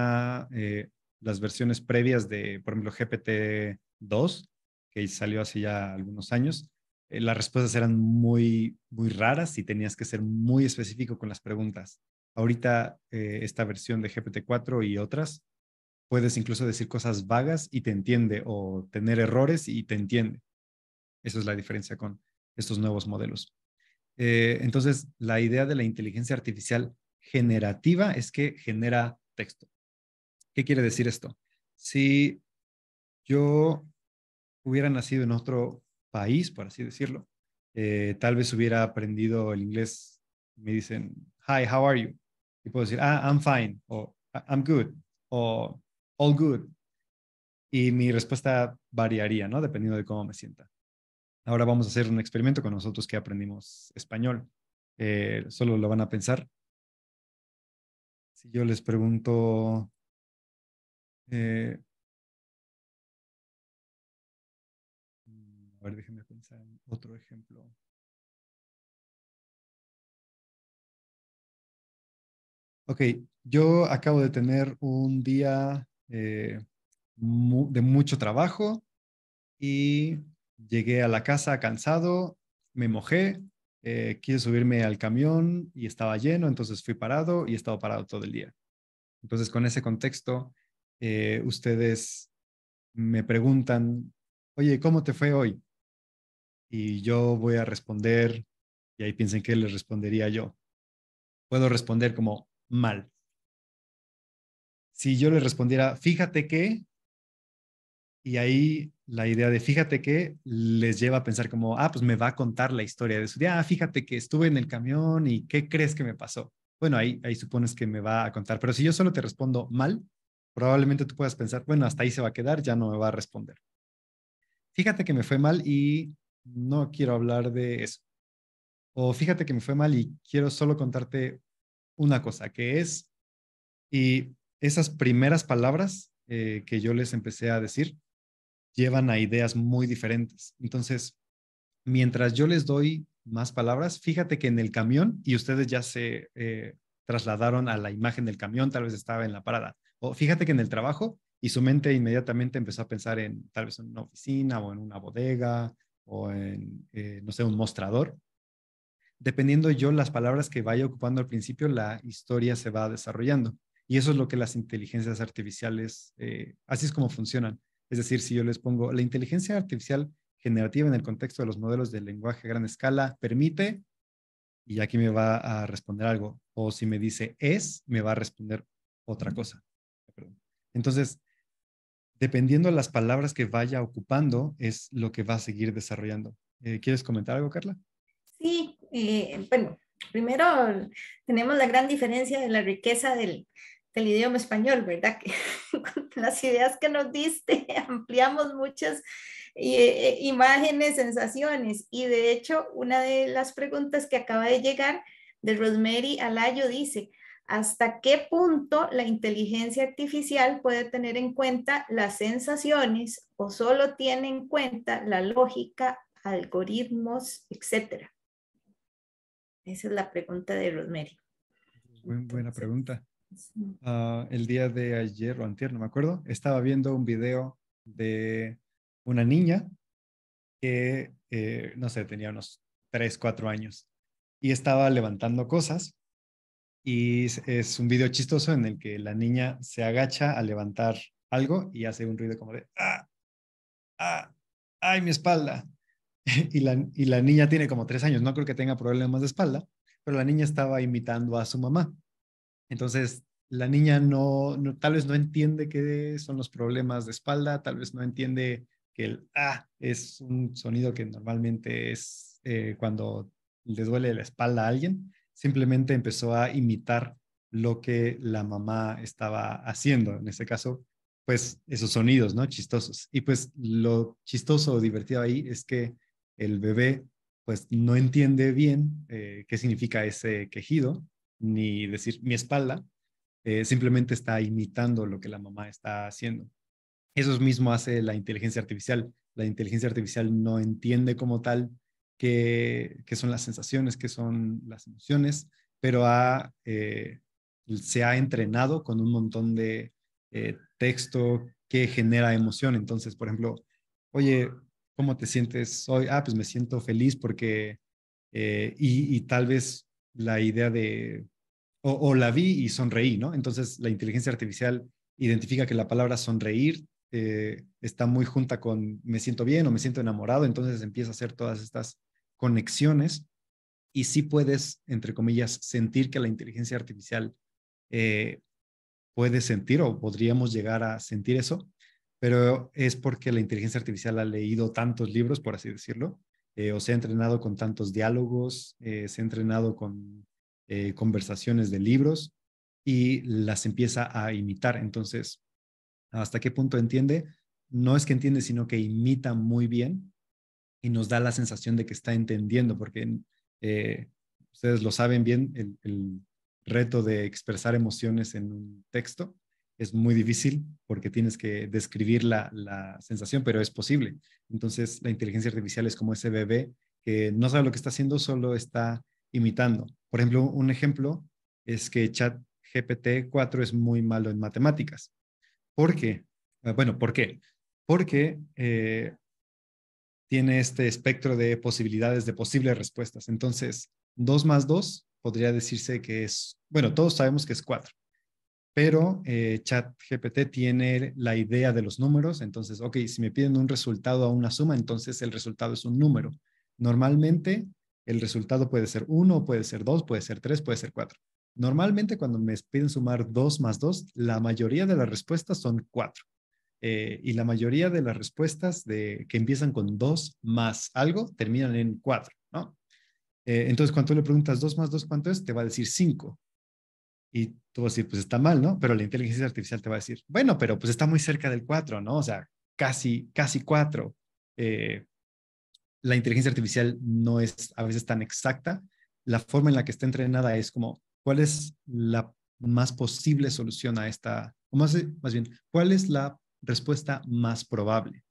eh, las versiones previas de, por ejemplo, GPT-2, que salió hace ya algunos años, eh, las respuestas eran muy, muy raras y tenías que ser muy específico con las preguntas. Ahorita eh, esta versión de GPT-4 y otras, puedes incluso decir cosas vagas y te entiende o tener errores y te entiende. Esa es la diferencia con estos nuevos modelos. Eh, entonces, la idea de la inteligencia artificial generativa es que genera texto. ¿Qué quiere decir esto? Si yo hubiera nacido en otro país, por así decirlo, eh, tal vez hubiera aprendido el inglés. Me dicen, hi, how are you? Y puedo decir, ah, I'm fine, o I'm good, o all good. Y mi respuesta variaría, ¿no? Dependiendo de cómo me sienta. Ahora vamos a hacer un experimento con nosotros que aprendimos español. Eh, solo lo van a pensar. Si yo les pregunto, eh, a ver, déjenme pensar en otro ejemplo. Ok, yo acabo de tener un día eh, de mucho trabajo y llegué a la casa cansado, me mojé, eh, quise subirme al camión y estaba lleno, entonces fui parado y he estado parado todo el día. Entonces, con ese contexto, eh, ustedes me preguntan, oye, ¿cómo te fue hoy? Y yo voy a responder, y ahí piensen qué les respondería yo. Puedo responder como, mal? Si yo le respondiera, fíjate que, y ahí la idea de fíjate que les lleva a pensar como, ah, pues me va a contar la historia de su día, ah, fíjate que estuve en el camión y qué crees que me pasó. Bueno, ahí, ahí supones que me va a contar, pero si yo solo te respondo mal, probablemente tú puedas pensar, bueno, hasta ahí se va a quedar, ya no me va a responder. Fíjate que me fue mal y no quiero hablar de eso. O fíjate que me fue mal y quiero solo contarte una cosa, que es, y esas primeras palabras eh, que yo les empecé a decir llevan a ideas muy diferentes. Entonces, mientras yo les doy más palabras, fíjate que en el camión, y ustedes ya se eh, trasladaron a la imagen del camión, tal vez estaba en la parada, o fíjate que en el trabajo, y su mente inmediatamente empezó a pensar en tal vez en una oficina o en una bodega o en, eh, no sé, un mostrador dependiendo yo las palabras que vaya ocupando al principio, la historia se va desarrollando. Y eso es lo que las inteligencias artificiales, eh, así es como funcionan. Es decir, si yo les pongo la inteligencia artificial generativa en el contexto de los modelos de lenguaje a gran escala, permite, y aquí me va a responder algo. O si me dice es, me va a responder otra cosa. Entonces, dependiendo de las palabras que vaya ocupando, es lo que va a seguir desarrollando. Eh, ¿Quieres comentar algo, Carla? Sí, eh, bueno, primero tenemos la gran diferencia de la riqueza del, idioma español, ¿verdad? Que con las ideas que nos diste ampliamos muchas eh, eh, imágenes, sensaciones. Y de hecho, una de las preguntas que acaba de llegar de Rosemary Alayo dice, ¿hasta qué punto la inteligencia artificial puede tener en cuenta las sensaciones o solo tiene en cuenta la lógica, algoritmos, etcétera? Esa es la pregunta de Rosemary. buena pregunta. Ah, el día de ayer o antier, no me acuerdo, estaba viendo un video de una niña que, eh, no sé, tenía unos 3, 4 años y estaba levantando cosas. Y es, un video chistoso en el que la niña se agacha a levantar algo y hace un ruido como de, ah, ah, ay, mi espalda. y la, niña tiene como tres años, no creo que tenga problemas de espalda, pero la niña estaba imitando a su mamá. Entonces, la niña no, tal vez no entiende qué son los problemas de espalda, tal vez no entiende que el ah es un sonido que normalmente es eh, cuando le duele la espalda a alguien, simplemente empezó a imitar lo que la mamá estaba haciendo, en este caso, pues esos sonidos, ¿no? Chistosos. Y pues lo chistoso o divertido ahí es que el bebé pues no entiende bien eh, qué significa ese quejido, ni decir mi espalda, eh, simplemente está imitando lo que la mamá está haciendo. Eso mismo hace la inteligencia artificial. La inteligencia artificial no entiende como tal qué, son las sensaciones, qué son las emociones, pero eh, se ha entrenado con un montón de texto que genera emoción. Entonces, por ejemplo, oye, ¿Cómo te sientes hoy? Ah, pues me siento feliz porque, eh, y, tal vez la idea de, o, la vi y sonreí, ¿no? Entonces la inteligencia artificial identifica que la palabra sonreír eh, está muy junta con me siento bien o me siento enamorado, entonces empieza a hacer todas estas conexiones y sí puedes, entre comillas, sentir que la inteligencia artificial eh, puede sentir o podríamos llegar a sentir eso, pero es porque la inteligencia artificial ha leído tantos libros, por así decirlo, eh, o se ha entrenado con tantos diálogos, eh, se ha entrenado con eh, conversaciones de libros y las empieza a imitar. Entonces, ¿hasta qué punto entiende? No es que entiende, sino que imita muy bien y nos da la sensación de que está entendiendo, porque ustedes lo saben bien, el reto de expresar emociones en un texto es muy difícil porque tienes que describir la, sensación, pero es posible. Entonces, la inteligencia artificial es como ese bebé que no sabe lo que está haciendo, solo está imitando. Por ejemplo, un ejemplo es que ChatGPT 4 es muy malo en matemáticas. ¿Por qué? Ah, bueno, ¿por qué? Porque eh, tiene este espectro de posibilidades, de posibles respuestas. Entonces, 2 más 2 podría decirse que es, bueno, todos sabemos que es 4 pero eh, ChatGPT tiene la idea de los números, entonces, ok, si me piden un resultado a una suma, entonces el resultado es un número. Normalmente el resultado puede ser 1, puede ser 2, puede ser 3, puede ser 4. Normalmente cuando me piden sumar 2 más 2, la mayoría de las respuestas son 4. Eh, y la mayoría de las respuestas de, que empiezan con 2 más algo terminan en 4, ¿no? Eh, entonces, cuando tú le preguntas 2 más 2, ¿cuánto es? Te va a decir 5. Y tú vas a decir, pues está mal, ¿no? Pero la inteligencia artificial te va a decir, bueno, pero pues está muy cerca del 4, ¿no? O sea, casi, casi 4. Eh, la inteligencia artificial no es a veces tan exacta. La forma en la que está entrenada es como, ¿cuál es la más posible solución a esta, o más, más bien, cuál es la respuesta más probable?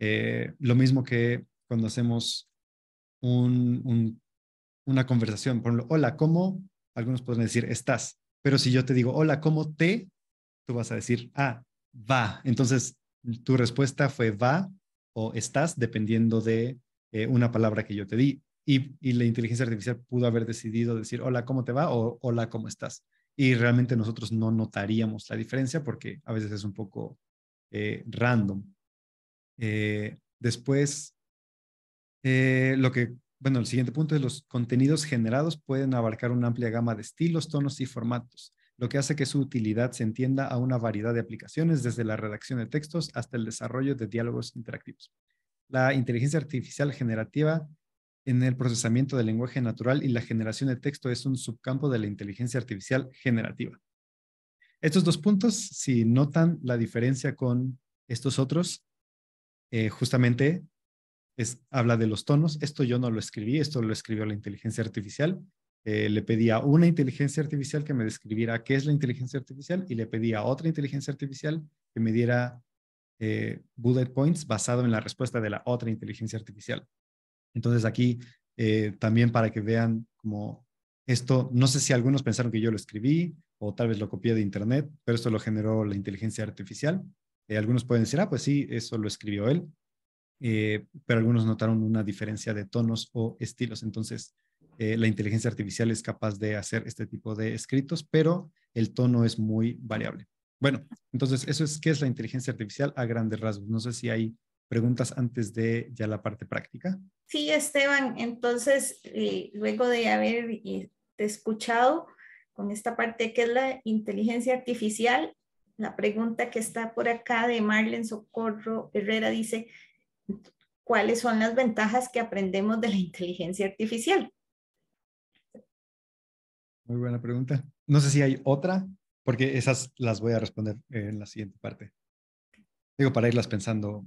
Eh, lo mismo que cuando hacemos un, una conversación, por ejemplo, hola, ¿cómo? Algunos pueden decir, estás. Pero si yo te digo, hola, ¿cómo te? Tú vas a decir, ah, va. Entonces, tu respuesta fue va o estás, dependiendo de eh, una palabra que yo te di. Y, la inteligencia artificial pudo haber decidido decir, hola, ¿cómo te va? o hola, ¿cómo estás? Y realmente nosotros no notaríamos la diferencia porque a veces es un poco eh, random. Eh, después, lo que bueno, el siguiente punto es los contenidos generados pueden abarcar una amplia gama de estilos, tonos y formatos, lo que hace que su utilidad se entienda a una variedad de aplicaciones desde la redacción de textos hasta el desarrollo de diálogos interactivos. La inteligencia artificial generativa en el procesamiento del lenguaje natural y la generación de texto es un subcampo de la inteligencia artificial generativa. Estos dos puntos, si notan la diferencia con estos otros, eh, justamente habla de los tonos. Esto yo no lo escribí, esto lo escribió la inteligencia artificial. Eh, le pedí a una inteligencia artificial que me describiera qué es la inteligencia artificial y le pedí a otra inteligencia artificial que me diera eh, bullet points basado en la respuesta de la otra inteligencia artificial. Entonces aquí eh, también para que vean como esto, no sé si algunos pensaron que yo lo escribí o tal vez lo copié de internet, pero esto lo generó la inteligencia artificial. algunos pueden decir, ah, pues sí, eso lo escribió él, eh, pero algunos notaron una diferencia de tonos o estilos. Entonces, eh, la inteligencia artificial es capaz de hacer este tipo de escritos, pero el tono es muy variable. Bueno, entonces, eso es qué es la inteligencia artificial a grandes rasgos. No sé si hay preguntas antes de ya la parte práctica. Sí, Esteban, entonces, eh, luego de haber escuchado con esta parte que es la inteligencia artificial, la pregunta que está por acá de Marlene Socorro Herrera dice, cuáles son las ventajas que aprendemos de la inteligencia artificial. Muy buena pregunta. No sé si hay otra, porque esas las voy a responder en la siguiente parte. Digo, para irlas pensando.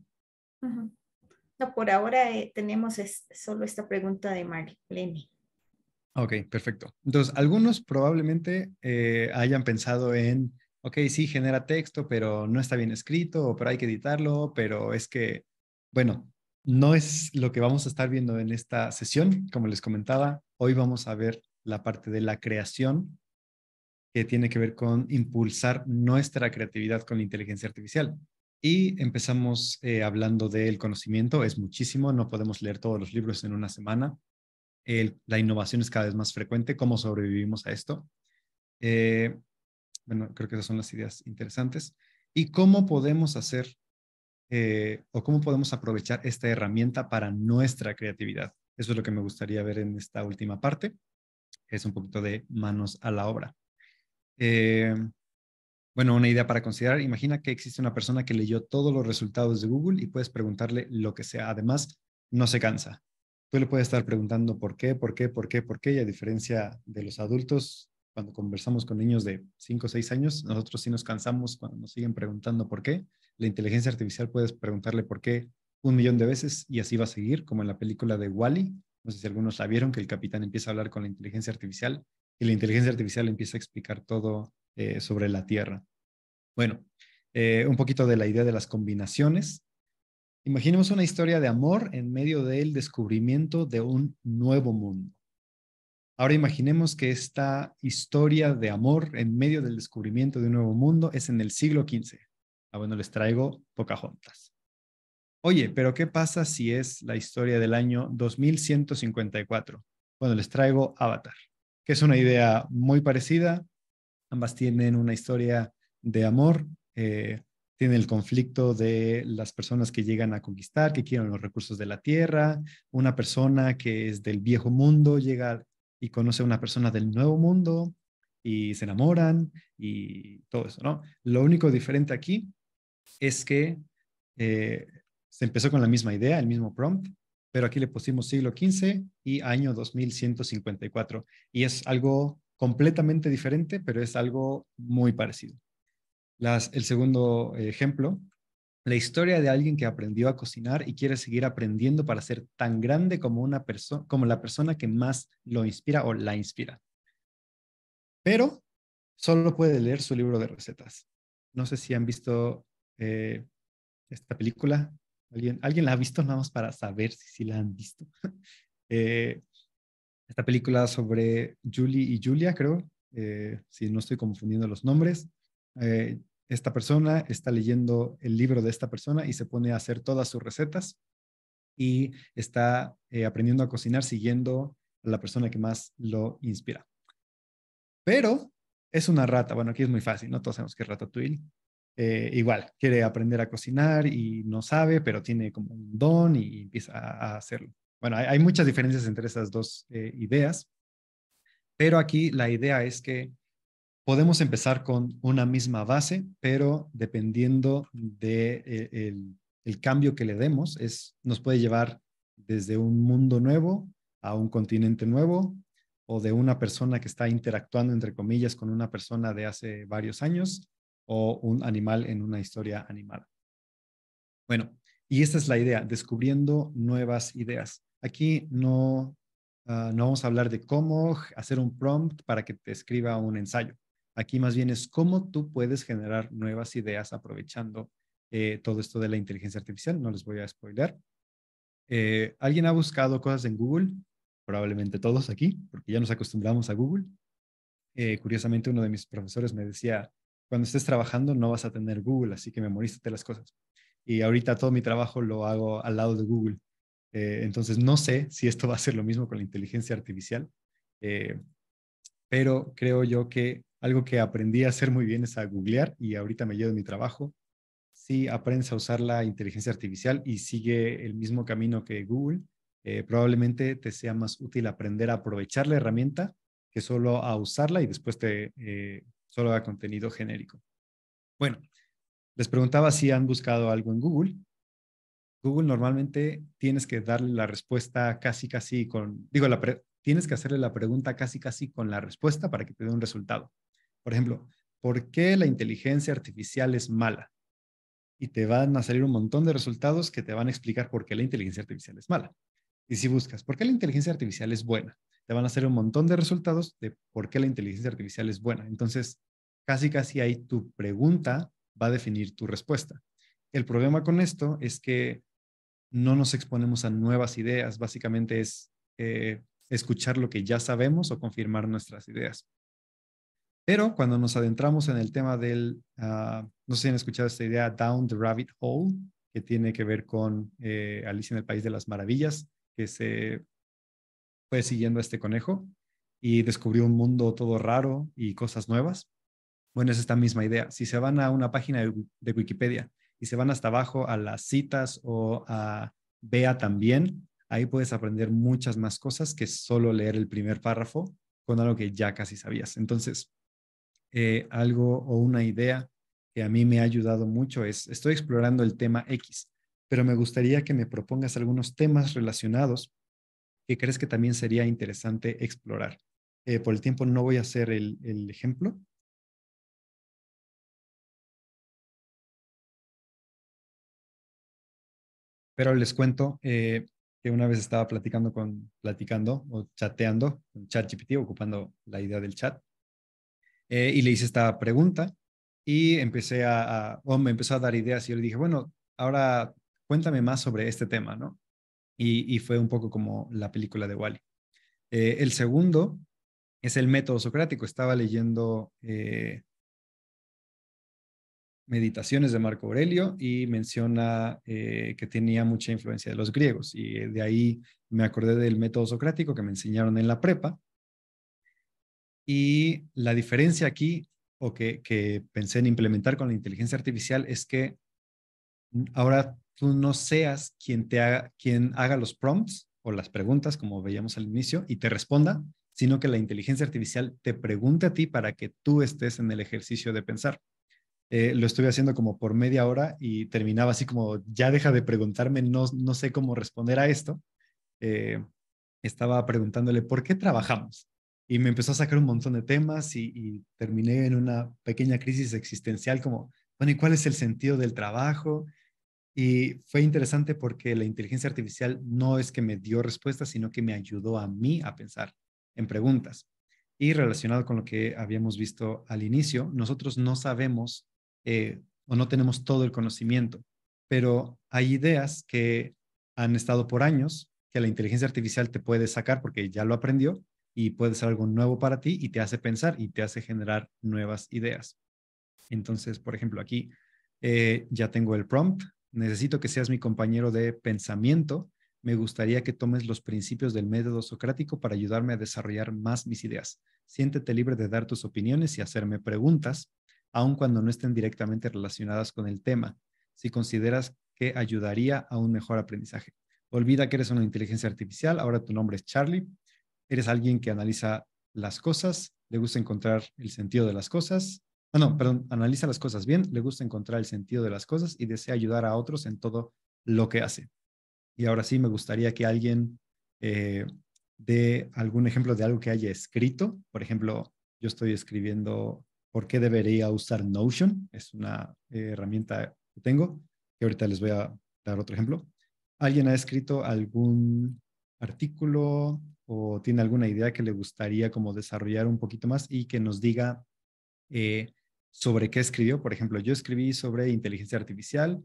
No, por ahora eh, tenemos solo esta pregunta de Marlene. Ok, perfecto. Entonces, algunos probablemente eh, hayan pensado en, ok, sí, genera texto, pero no está bien escrito, pero hay que editarlo, pero es que bueno, no es lo que vamos a estar viendo en esta sesión, como les comentaba. Hoy vamos a ver la parte de la creación, que tiene que ver con impulsar nuestra creatividad con la inteligencia artificial. Y empezamos eh, hablando del conocimiento, es muchísimo, no podemos leer todos los libros en una semana. la innovación es cada vez más frecuente, cómo sobrevivimos a esto. Eh, bueno, creo que esas son las ideas interesantes. ¿Y cómo podemos hacer eh, o cómo podemos aprovechar esta herramienta para nuestra creatividad. Eso es lo que me gustaría ver en esta última parte. Es un poquito de manos a la obra. Eh, bueno, una idea para considerar. Imagina que existe una persona que leyó todos los resultados de Google y puedes preguntarle lo que sea. Además, no se cansa. Tú le puedes estar preguntando por qué, por qué, por qué, por qué. Y a diferencia de los adultos, cuando conversamos con niños de 5 o 6 años, nosotros sí nos cansamos cuando nos siguen preguntando por qué la inteligencia artificial puedes preguntarle por qué un millón de veces y así va a seguir, como en la película de Wally. -E. No sé si algunos la vieron, que el capitán empieza a hablar con la inteligencia artificial y la inteligencia artificial empieza a explicar todo eh, sobre la Tierra. Bueno, eh, un poquito de la idea de las combinaciones. Imaginemos una historia de amor en medio del descubrimiento de un nuevo mundo. Ahora imaginemos que esta historia de amor en medio del descubrimiento de un nuevo mundo es en el siglo XV. Ah, bueno, les traigo Pocahontas. Oye, pero ¿qué pasa si es la historia del año 2154? Bueno, les traigo Avatar, que es una idea muy parecida. Ambas tienen una historia de amor, eh, tienen el conflicto de las personas que llegan a conquistar, que quieren los recursos de la tierra, una persona que es del viejo mundo llega y conoce a una persona del nuevo mundo, y se enamoran y todo eso, ¿no? Lo único diferente aquí es que eh, se empezó con la misma idea, el mismo prompt, pero aquí le pusimos siglo XV y año 2154. Y es algo completamente diferente, pero es algo muy parecido. el segundo ejemplo, la historia de alguien que aprendió a cocinar y quiere seguir aprendiendo para ser tan grande como, una persona como la persona que más lo inspira o la inspira. Pero solo puede leer su libro de recetas. No sé si han visto eh, esta película. ¿Alguien, la ha visto? Nada más para saber si la han visto. Eh, esta película sobre Julie y Julia, creo, eh, si no estoy confundiendo los nombres. esta persona está leyendo el libro de esta persona y se pone a hacer todas sus recetas y está aprendiendo a cocinar siguiendo a la persona que más lo inspira. Pero es una rata. Bueno, aquí es muy fácil, ¿no? Todos sabemos que es Ratatouille. Eh, igual quiere aprender a cocinar y no sabe, pero tiene como un don y empieza a, hacerlo. Bueno, hay, muchas diferencias entre esas dos eh, ideas, pero aquí la idea es que podemos empezar con una misma base, pero dependiendo de eh, el, el, cambio que le demos, es, nos puede llevar desde un mundo nuevo a un continente nuevo o de una persona que está interactuando, entre comillas, con una persona de hace varios años o un animal en una historia animada. Bueno, y esta es la idea, descubriendo nuevas ideas. Aquí no, ah, no vamos a hablar de cómo hacer un prompt para que te escriba un ensayo. Aquí más bien es cómo tú puedes generar nuevas ideas aprovechando eh, todo esto de la inteligencia artificial. No les voy a spoiler. Eh, ¿Alguien ha buscado cosas en Google? Probablemente todos aquí, porque ya nos acostumbramos a Google. Eh, curiosamente, uno de mis profesores me decía, cuando estés trabajando no vas a tener Google, así que memorízate las cosas. Y ahorita todo mi trabajo lo hago al lado de Google. Eh, entonces no sé si esto va a ser lo mismo con la inteligencia artificial, eh, pero creo yo que algo que aprendí a hacer muy bien es a googlear y ahorita me llevo mi trabajo. Si aprendes a usar la inteligencia artificial y sigue el mismo camino que Google, eh, probablemente te sea más útil aprender a aprovechar la herramienta que solo a usarla y después te, solo a contenido genérico. Bueno, les preguntaba si han buscado algo en Google. Google normalmente tienes que darle la respuesta casi casi con, digo, la tienes que hacerle la pregunta casi casi con la respuesta para que te dé un resultado. Por ejemplo, ¿por qué la inteligencia artificial es mala? Y te van a salir un montón de resultados que te van a explicar por qué la inteligencia artificial es mala. Y si buscas, ¿por qué la inteligencia artificial es buena? te van a hacer un montón de resultados de por qué la inteligencia artificial es buena. Entonces, casi, casi ahí tu pregunta va a definir tu respuesta. El problema con esto es que no nos exponemos a nuevas ideas, básicamente es eh, escuchar lo que ya sabemos o confirmar nuestras ideas. Pero cuando nos adentramos en el tema del, ah, no sé si han escuchado esta idea, Down the Rabbit Hole, que tiene que ver con eh, Alicia en el País de las Maravillas, que se fue siguiendo a este conejo y descubrió un mundo todo raro y cosas nuevas. Bueno, es esta misma idea. Si se van a una página de, Wikipedia y se van hasta abajo a las citas o a Vea también, ahí puedes aprender muchas más cosas que solo leer el primer párrafo con algo que ya casi sabías. Entonces, eh, algo o una idea que a mí me ha ayudado mucho es, estoy explorando el tema X, pero me gustaría que me propongas algunos temas relacionados que crees que también sería interesante explorar. Eh, por el tiempo no voy a hacer el, ejemplo, Pero les cuento eh, que una vez estaba platicando con, platicando o chateando con ChatGPT, ocupando la idea del chat, eh, y le hice esta pregunta y empecé a, a o me empezó a dar ideas y yo le dije, bueno, ahora cuéntame más sobre este tema, ¿no? y, fue un poco como la película de Wally. Eh, el segundo es el método socrático. Estaba leyendo eh, Meditaciones de Marco Aurelio y menciona eh, que tenía mucha influencia de los griegos y de ahí me acordé del método socrático que me enseñaron en la prepa. Y la diferencia aquí o que, que pensé en implementar con la inteligencia artificial es que mm, ahora tú no seas quien, te haga, quien haga los prompts o las preguntas, como veíamos al inicio, y te responda, sino que la inteligencia artificial te pregunte a ti para que tú estés en el ejercicio de pensar. Eh, lo estuve haciendo como por media hora y terminaba así como, ya deja de preguntarme, no, sé cómo responder a esto. Eh, estaba preguntándole, ¿por qué trabajamos? Y me empezó a sacar un montón de temas y, y terminé en una pequeña crisis existencial como, bueno, ¿y cuál es el sentido del trabajo? Y fue interesante porque la inteligencia artificial no es que me dio respuestas, sino que me ayudó a mí a pensar en preguntas. Y relacionado con lo que habíamos visto al inicio, nosotros no sabemos eh, o no tenemos todo el conocimiento, pero hay ideas que han estado por años que la inteligencia artificial te puede sacar porque ya lo aprendió y puede ser algo nuevo para ti y te hace pensar y te hace generar nuevas ideas. Entonces, por ejemplo, aquí eh, ya tengo el prompt, necesito que seas mi compañero de pensamiento. Me gustaría que tomes los principios del método socrático para ayudarme a desarrollar más mis ideas. Siéntete libre de dar tus opiniones y hacerme preguntas, aun cuando no estén directamente relacionadas con el tema, si consideras que ayudaría a un mejor aprendizaje. Olvida que eres una inteligencia artificial, ahora tu nombre es Charlie, eres alguien que analiza las cosas, le gusta encontrar el sentido de las cosas Ah, no, perdón, analiza las cosas bien, le gusta encontrar el sentido de las cosas y desea ayudar a otros en todo lo que hace. Y ahora sí, me gustaría que alguien eh, dé algún ejemplo de algo que haya escrito. Por ejemplo, yo estoy escribiendo por qué debería usar Notion. Es una eh, herramienta que tengo, que ahorita les voy a dar otro ejemplo. ¿Alguien ha escrito algún artículo o tiene alguna idea que le gustaría como desarrollar un poquito más y que nos diga eh, sobre qué escribió. Por ejemplo, yo escribí sobre inteligencia artificial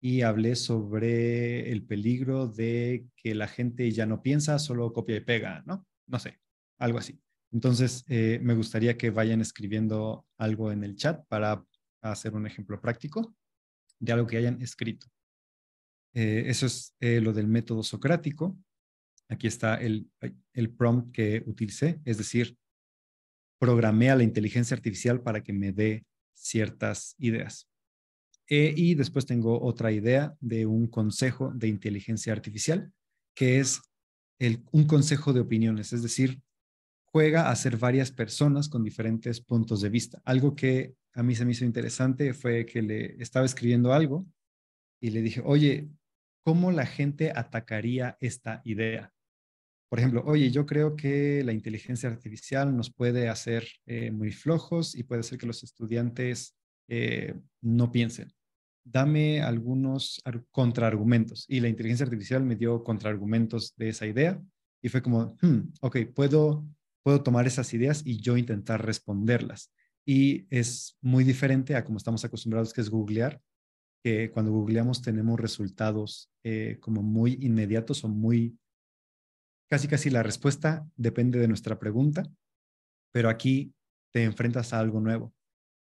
y hablé sobre el peligro de que la gente ya no piensa, solo copia y pega, ¿no? No sé, algo así. Entonces, eh, me gustaría que vayan escribiendo algo en el chat para hacer un ejemplo práctico de algo que hayan escrito. Eh, eso es eh, lo del método socrático. Aquí está el, el prompt que utilicé, es decir, programé a la inteligencia artificial para que me dé ciertas ideas. Eh, y después tengo otra idea de un consejo de inteligencia artificial, que es un consejo de opiniones, es decir, juega a ser varias personas con diferentes puntos de vista. Algo que a mí se me hizo interesante fue que le estaba escribiendo algo y le dije, oye, ¿cómo la gente atacaría esta idea? por ejemplo, oye, yo creo que la inteligencia artificial nos puede hacer eh, muy flojos y puede ser que los estudiantes eh, no piensen. Dame algunos contraargumentos. Y la inteligencia artificial me dio contraargumentos de esa idea y fue como, hmm, ok, puedo, puedo tomar esas ideas y yo intentar responderlas. Y es muy diferente a como estamos acostumbrados, que es googlear, que cuando googleamos tenemos resultados eh, como muy inmediatos o muy casi casi la respuesta depende de nuestra pregunta, pero aquí te enfrentas a algo nuevo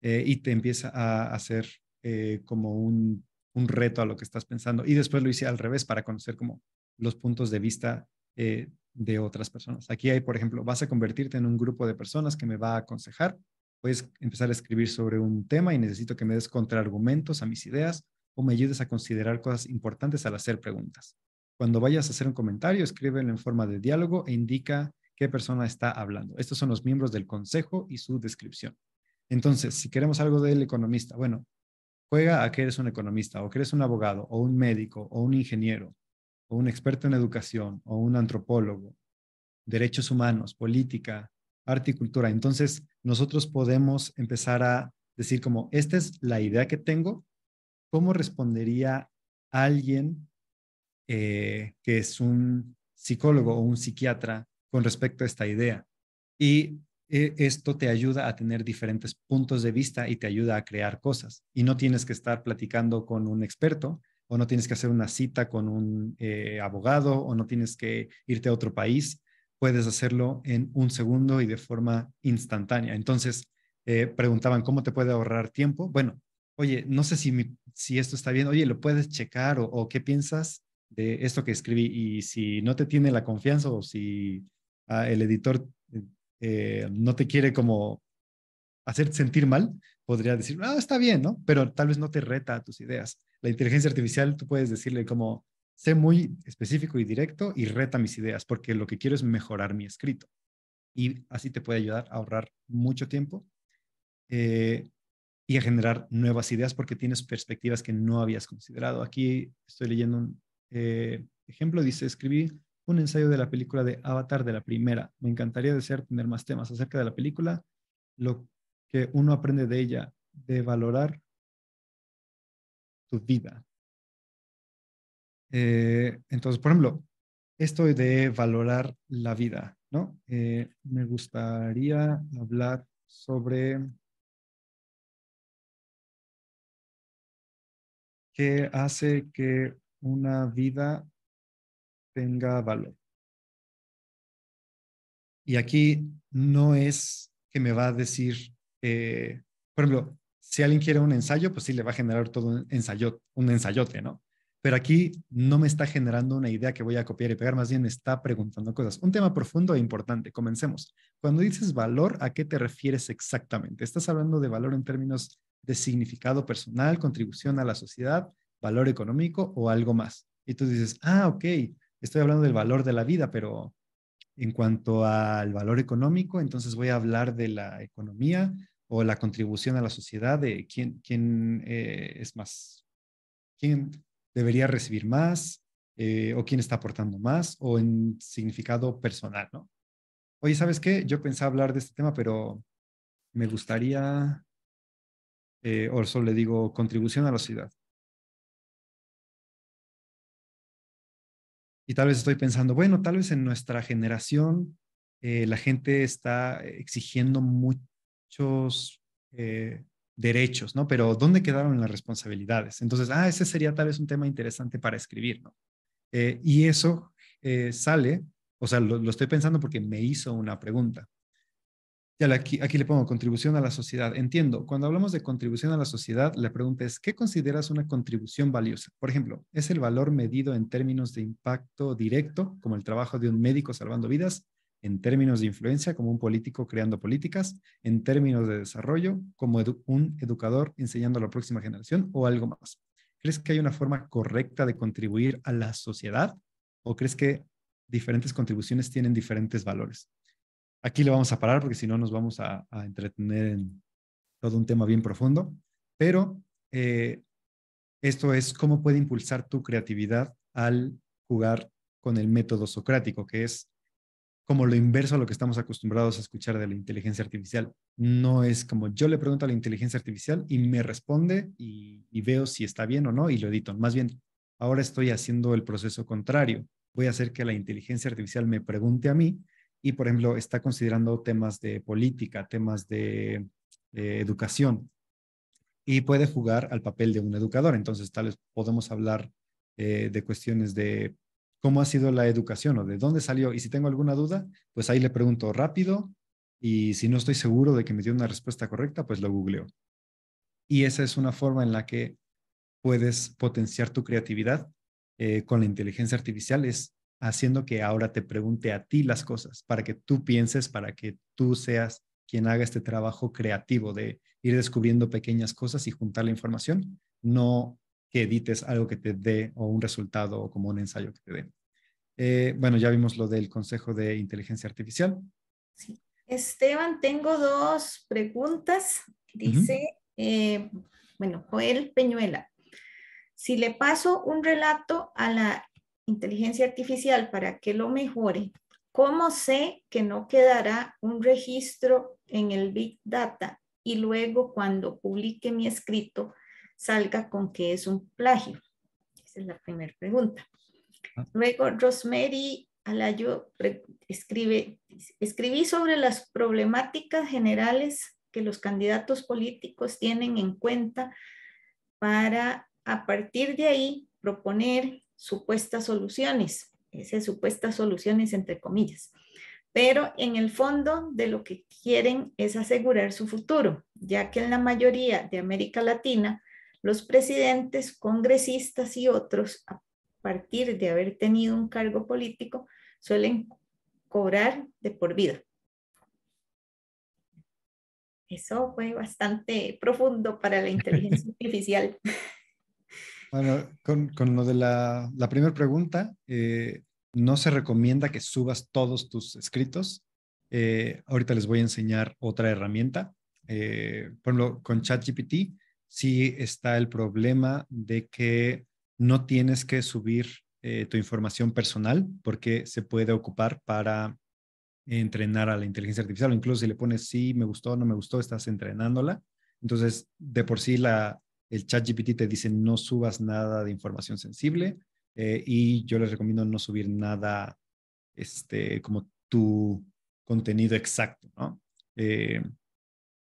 eh, y te empieza a hacer eh, como un, reto a lo que estás pensando. Y después lo hice al revés para conocer como los puntos de vista eh, de otras personas. Aquí hay, por ejemplo, vas a convertirte en un grupo de personas que me va a aconsejar. Puedes empezar a escribir sobre un tema y necesito que me des contraargumentos a mis ideas o me ayudes a considerar cosas importantes al hacer preguntas. Cuando vayas a hacer un comentario, escríbelo en forma de diálogo e indica qué persona está hablando. Estos son los miembros del consejo y su descripción. Entonces, si queremos algo del economista, bueno, juega a que eres un economista o que eres un abogado o un médico o un ingeniero o un experto en educación o un antropólogo, derechos humanos, política, arte y cultura. Entonces, nosotros podemos empezar a decir como, esta es la idea que tengo, ¿cómo respondería alguien eh, que es un psicólogo o un psiquiatra con respecto a esta idea. Y eh, esto te ayuda a tener diferentes puntos de vista y te ayuda a crear cosas. Y no tienes que estar platicando con un experto o no tienes que hacer una cita con un eh, abogado o no tienes que irte a otro país. Puedes hacerlo en un segundo y de forma instantánea. Entonces, preguntaban, ¿cómo te puede ahorrar tiempo? Bueno, oye, no sé si, si esto está bien, oye, ¿lo puedes checar o qué piensas? de esto que escribí y si no te tiene la confianza o si ah, el editor eh, no te quiere como hacer sentir mal, podría decir, ah, está bien, ¿no? Pero tal vez no te reta a tus ideas. La inteligencia artificial, tú puedes decirle como, sé muy específico y directo y reta mis ideas, porque lo que quiero es mejorar mi escrito. Y así te puede ayudar a ahorrar mucho tiempo eh, y a generar nuevas ideas porque tienes perspectivas que no habías considerado. Aquí estoy leyendo un, eh, ejemplo, dice, escribí un ensayo de la película de Avatar de la primera. Me encantaría desear tener más temas acerca de la película, lo que uno aprende de ella, de valorar tu vida. Eh, entonces, por ejemplo, esto de valorar la vida, ¿no? Eh, me gustaría hablar sobre qué hace que una vida tenga valor. Y aquí no es que me va a decir, por ejemplo, si alguien quiere un ensayo, pues sí le va a generar todo un, ensayo, un ensayote, ¿no? Pero aquí no me está generando una idea que voy a copiar y pegar, más bien está preguntando cosas. Un tema profundo e importante. Comencemos. Cuando dices valor, ¿a qué te refieres exactamente? ¿Estás hablando de valor en términos de significado personal, contribución a la sociedad, valor económico o algo más. Y tú dices, ah, ok, estoy hablando del valor de la vida, pero en cuanto al valor económico, entonces voy a hablar de la economía o la contribución a la sociedad, de quién, quién eh, es más, quién debería recibir más eh, o quién está aportando más o en significado personal, ¿no? Oye, ¿sabes qué? Yo pensaba hablar de este tema, pero me gustaría, eh, o solo le digo, contribución a la sociedad. Y tal vez estoy pensando, bueno, tal vez en nuestra generación eh, la gente está exigiendo muchos eh, derechos, ¿no? Pero ¿dónde quedaron las responsabilidades? Entonces, ah, ese sería tal vez un tema interesante para escribir, ¿no? Eh, y eso sale, o sea, lo, estoy pensando porque me hizo una pregunta aquí, le pongo contribución a la sociedad. Entiendo, cuando hablamos de contribución a la sociedad, la pregunta es, ¿qué consideras una contribución valiosa? Por ejemplo, ¿es el valor medido en términos de impacto directo, como el trabajo de un médico salvando vidas? ¿En términos de influencia, como un político creando políticas? ¿En términos de desarrollo, como un educador enseñando a la próxima generación o algo más? ¿Crees que hay una forma correcta de contribuir a la sociedad o crees que diferentes contribuciones tienen diferentes valores? Aquí le vamos a parar porque si no nos vamos a, entretener en todo un tema bien profundo, pero eh, esto es cómo puede impulsar tu creatividad al jugar con el método socrático, que es como lo inverso a lo que estamos acostumbrados a escuchar de la inteligencia artificial. No es como yo le pregunto a la inteligencia artificial y me responde y veo si está bien o no y lo edito. Más bien, ahora estoy haciendo el proceso contrario. Voy a hacer que la inteligencia artificial me pregunte a mí y, por ejemplo, está considerando temas de política, temas de, educación y puede jugar al papel de un educador. Entonces, tal vez podemos hablar eh, de cuestiones de cómo ha sido la educación o de dónde salió. Y si tengo alguna duda, pues ahí le pregunto rápido y si no estoy seguro de que me dio una respuesta correcta, pues lo googleo. Y esa es una forma en la que puedes potenciar tu creatividad eh, con la inteligencia artificial, es haciendo que ahora te pregunte a ti las cosas, para que tú pienses, para que tú seas quien haga este trabajo creativo de ir descubriendo pequeñas cosas y juntar la información, no que edites algo que te dé o un resultado o como un ensayo que te dé. Eh, bueno, ya vimos lo del Consejo de Inteligencia Artificial. Esteban, tengo dos preguntas. Dice, eh, bueno, Joel Peñuela, si le paso un relato a la inteligencia artificial para que lo mejore, ¿cómo sé que no quedará un registro en el Big Data y luego cuando publique mi escrito salga con que es un plagio? Esa es la primera pregunta. Ah. Luego, Rosemary Alayo escribe, escribí sobre las problemáticas generales que los candidatos políticos tienen en cuenta para a partir de ahí proponer supuestas soluciones, esas supuestas soluciones entre comillas. Pero en el fondo de lo que quieren es asegurar su futuro, ya que en la mayoría de América Latina, los presidentes, congresistas y otros, a partir de haber tenido un cargo político, suelen cobrar de por vida. Eso fue bastante profundo para la inteligencia artificial. Bueno, con, lo de la, primera pregunta, eh, no se recomienda que subas todos tus escritos. Eh, ahorita les voy a enseñar otra herramienta. Eh, por ejemplo, con ChatGPT sí está el problema de que no tienes que subir tu información personal porque se puede ocupar para entrenar a la inteligencia artificial. incluso si le pones sí, me gustó, no me gustó, estás entrenándola. Entonces, de por sí la, el chat GPT te dice no subas nada de información sensible eh, y yo les recomiendo no subir nada este, como tu contenido exacto, eh,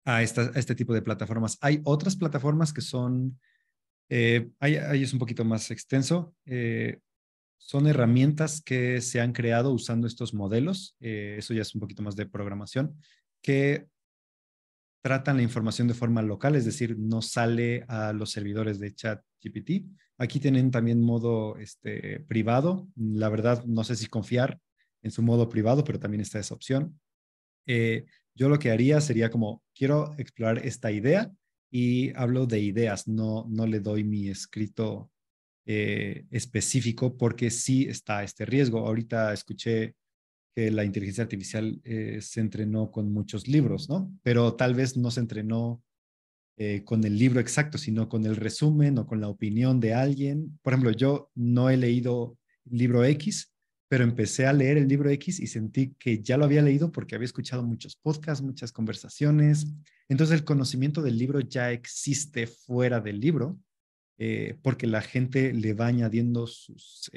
a, esta, este tipo de plataformas. Hay otras plataformas que son, eh, ahí, es un poquito más extenso, son herramientas que se han creado usando estos modelos, eso ya es un poquito más de programación, que tratan la información de forma local, es decir, no sale a los servidores de chat GPT. Aquí tienen también modo este, privado. La verdad, no sé si confiar en su modo privado, pero también está esa opción. Eh, yo lo que haría sería como, quiero explorar esta idea y hablo de ideas, no, no le doy mi escrito eh, específico porque sí está este riesgo. Ahorita escuché que la inteligencia artificial eh, se entrenó con muchos libros, ¿no? Pero tal vez no se entrenó eh, con el libro exacto, sino con el resumen o con la opinión de alguien. Por ejemplo, yo no he leído libro X, pero empecé a leer el libro X y sentí que ya lo había leído porque había escuchado muchos podcasts, muchas conversaciones. Entonces el conocimiento del libro ya existe fuera del libro, eh, porque la gente le va añadiendo sus,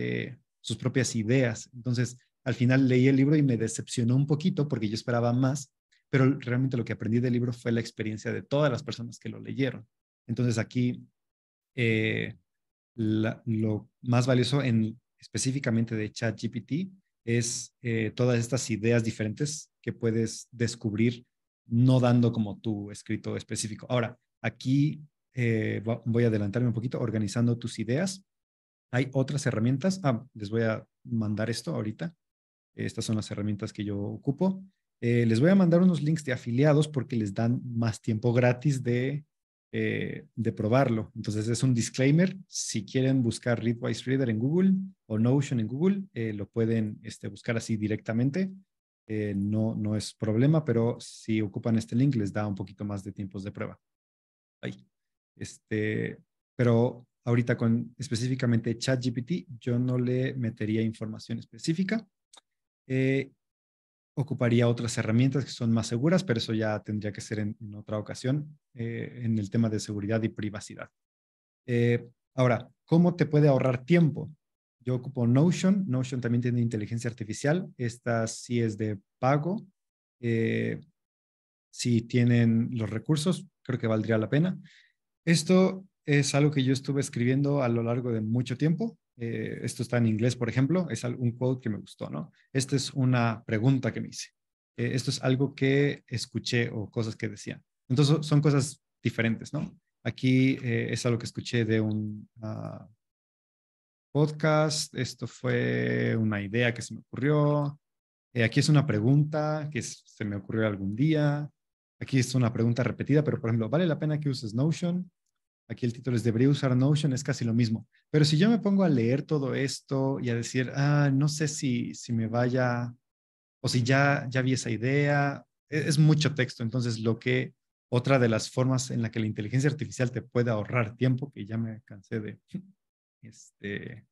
sus propias ideas. Entonces, al final leí el libro y me decepcionó un poquito porque yo esperaba más, pero realmente lo que aprendí del libro fue la experiencia de todas las personas que lo leyeron. Entonces aquí eh, lo más valioso en específicamente de ChatGPT es eh, todas estas ideas diferentes que puedes descubrir no dando como tu escrito específico. Ahora, aquí eh, voy a adelantarme un poquito organizando tus ideas. Hay otras herramientas. Ah, les voy a mandar esto ahorita. Estas son las herramientas que yo ocupo. Eh, les voy a mandar unos links de afiliados porque les dan más tiempo gratis de, eh, de probarlo. Entonces es un disclaimer. Si quieren buscar Readwise Reader en Google o Notion en Google, eh, lo pueden este, buscar así directamente. no, no es problema, pero si ocupan este link les da un poquito más de tiempos de prueba. Ahí. Este, pero ahorita con específicamente ChatGPT, yo no le metería información específica eh, ocuparía otras herramientas que son más seguras, pero eso ya tendría que ser en, otra ocasión eh, en el tema de seguridad y privacidad. Eh, ahora, ¿cómo te puede ahorrar tiempo? Yo ocupo Notion. Notion también tiene inteligencia artificial. Esta sí es de pago. si tienen los recursos, creo que valdría la pena. Esto es algo que yo estuve escribiendo a lo largo de mucho tiempo. Eh, esto está en inglés, por ejemplo, es un quote que me gustó, ¿no? Esta es una pregunta que me hice. Eh, esto es algo que escuché o cosas que decía. Entonces, son cosas diferentes, ¿no? Aquí eh, es algo que escuché de un ah, podcast, esto fue una idea que se me ocurrió, aquí es una pregunta que se me ocurrió algún día, aquí es una pregunta repetida, pero por ejemplo, ¿vale la pena que uses Notion? aquí el título es debería usar Notion, es casi lo mismo. Pero si yo me pongo a leer todo esto y a decir, ah, no sé si, si me vaya o si ya, ya vi esa idea, e-, es, mucho texto. Entonces, lo que otra de las formas en la que la inteligencia artificial te puede ahorrar tiempo, que ya me cansé de, este,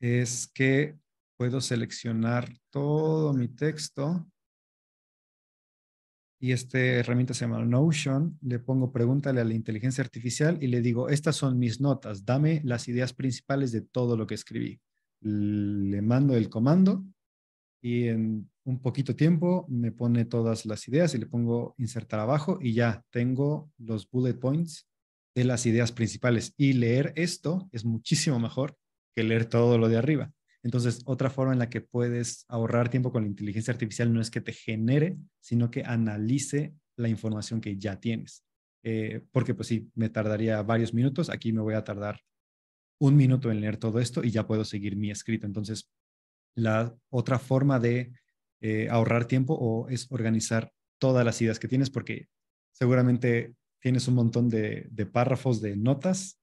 es que puedo seleccionar todo mi texto y esta herramienta se llama Notion, le pongo pregúntale a la inteligencia artificial y le digo, estas son mis notas, dame las ideas principales de todo lo que escribí. Le mando el comando y en un poquito tiempo me pone todas las ideas y le pongo insertar abajo y ya tengo los bullet points de las ideas principales. Y leer esto es muchísimo mejor que leer todo lo de arriba. Entonces, otra forma en la que puedes ahorrar tiempo con la inteligencia artificial no es que te genere, sino que analice la información que ya tienes. Eh, porque pues sí, me tardaría varios minutos, aquí me voy a tardar un minuto en leer todo esto y ya puedo seguir mi escrito. Entonces, la otra forma de eh, ahorrar tiempo o es organizar todas las ideas que tienes porque seguramente tienes un montón de párrafos de notas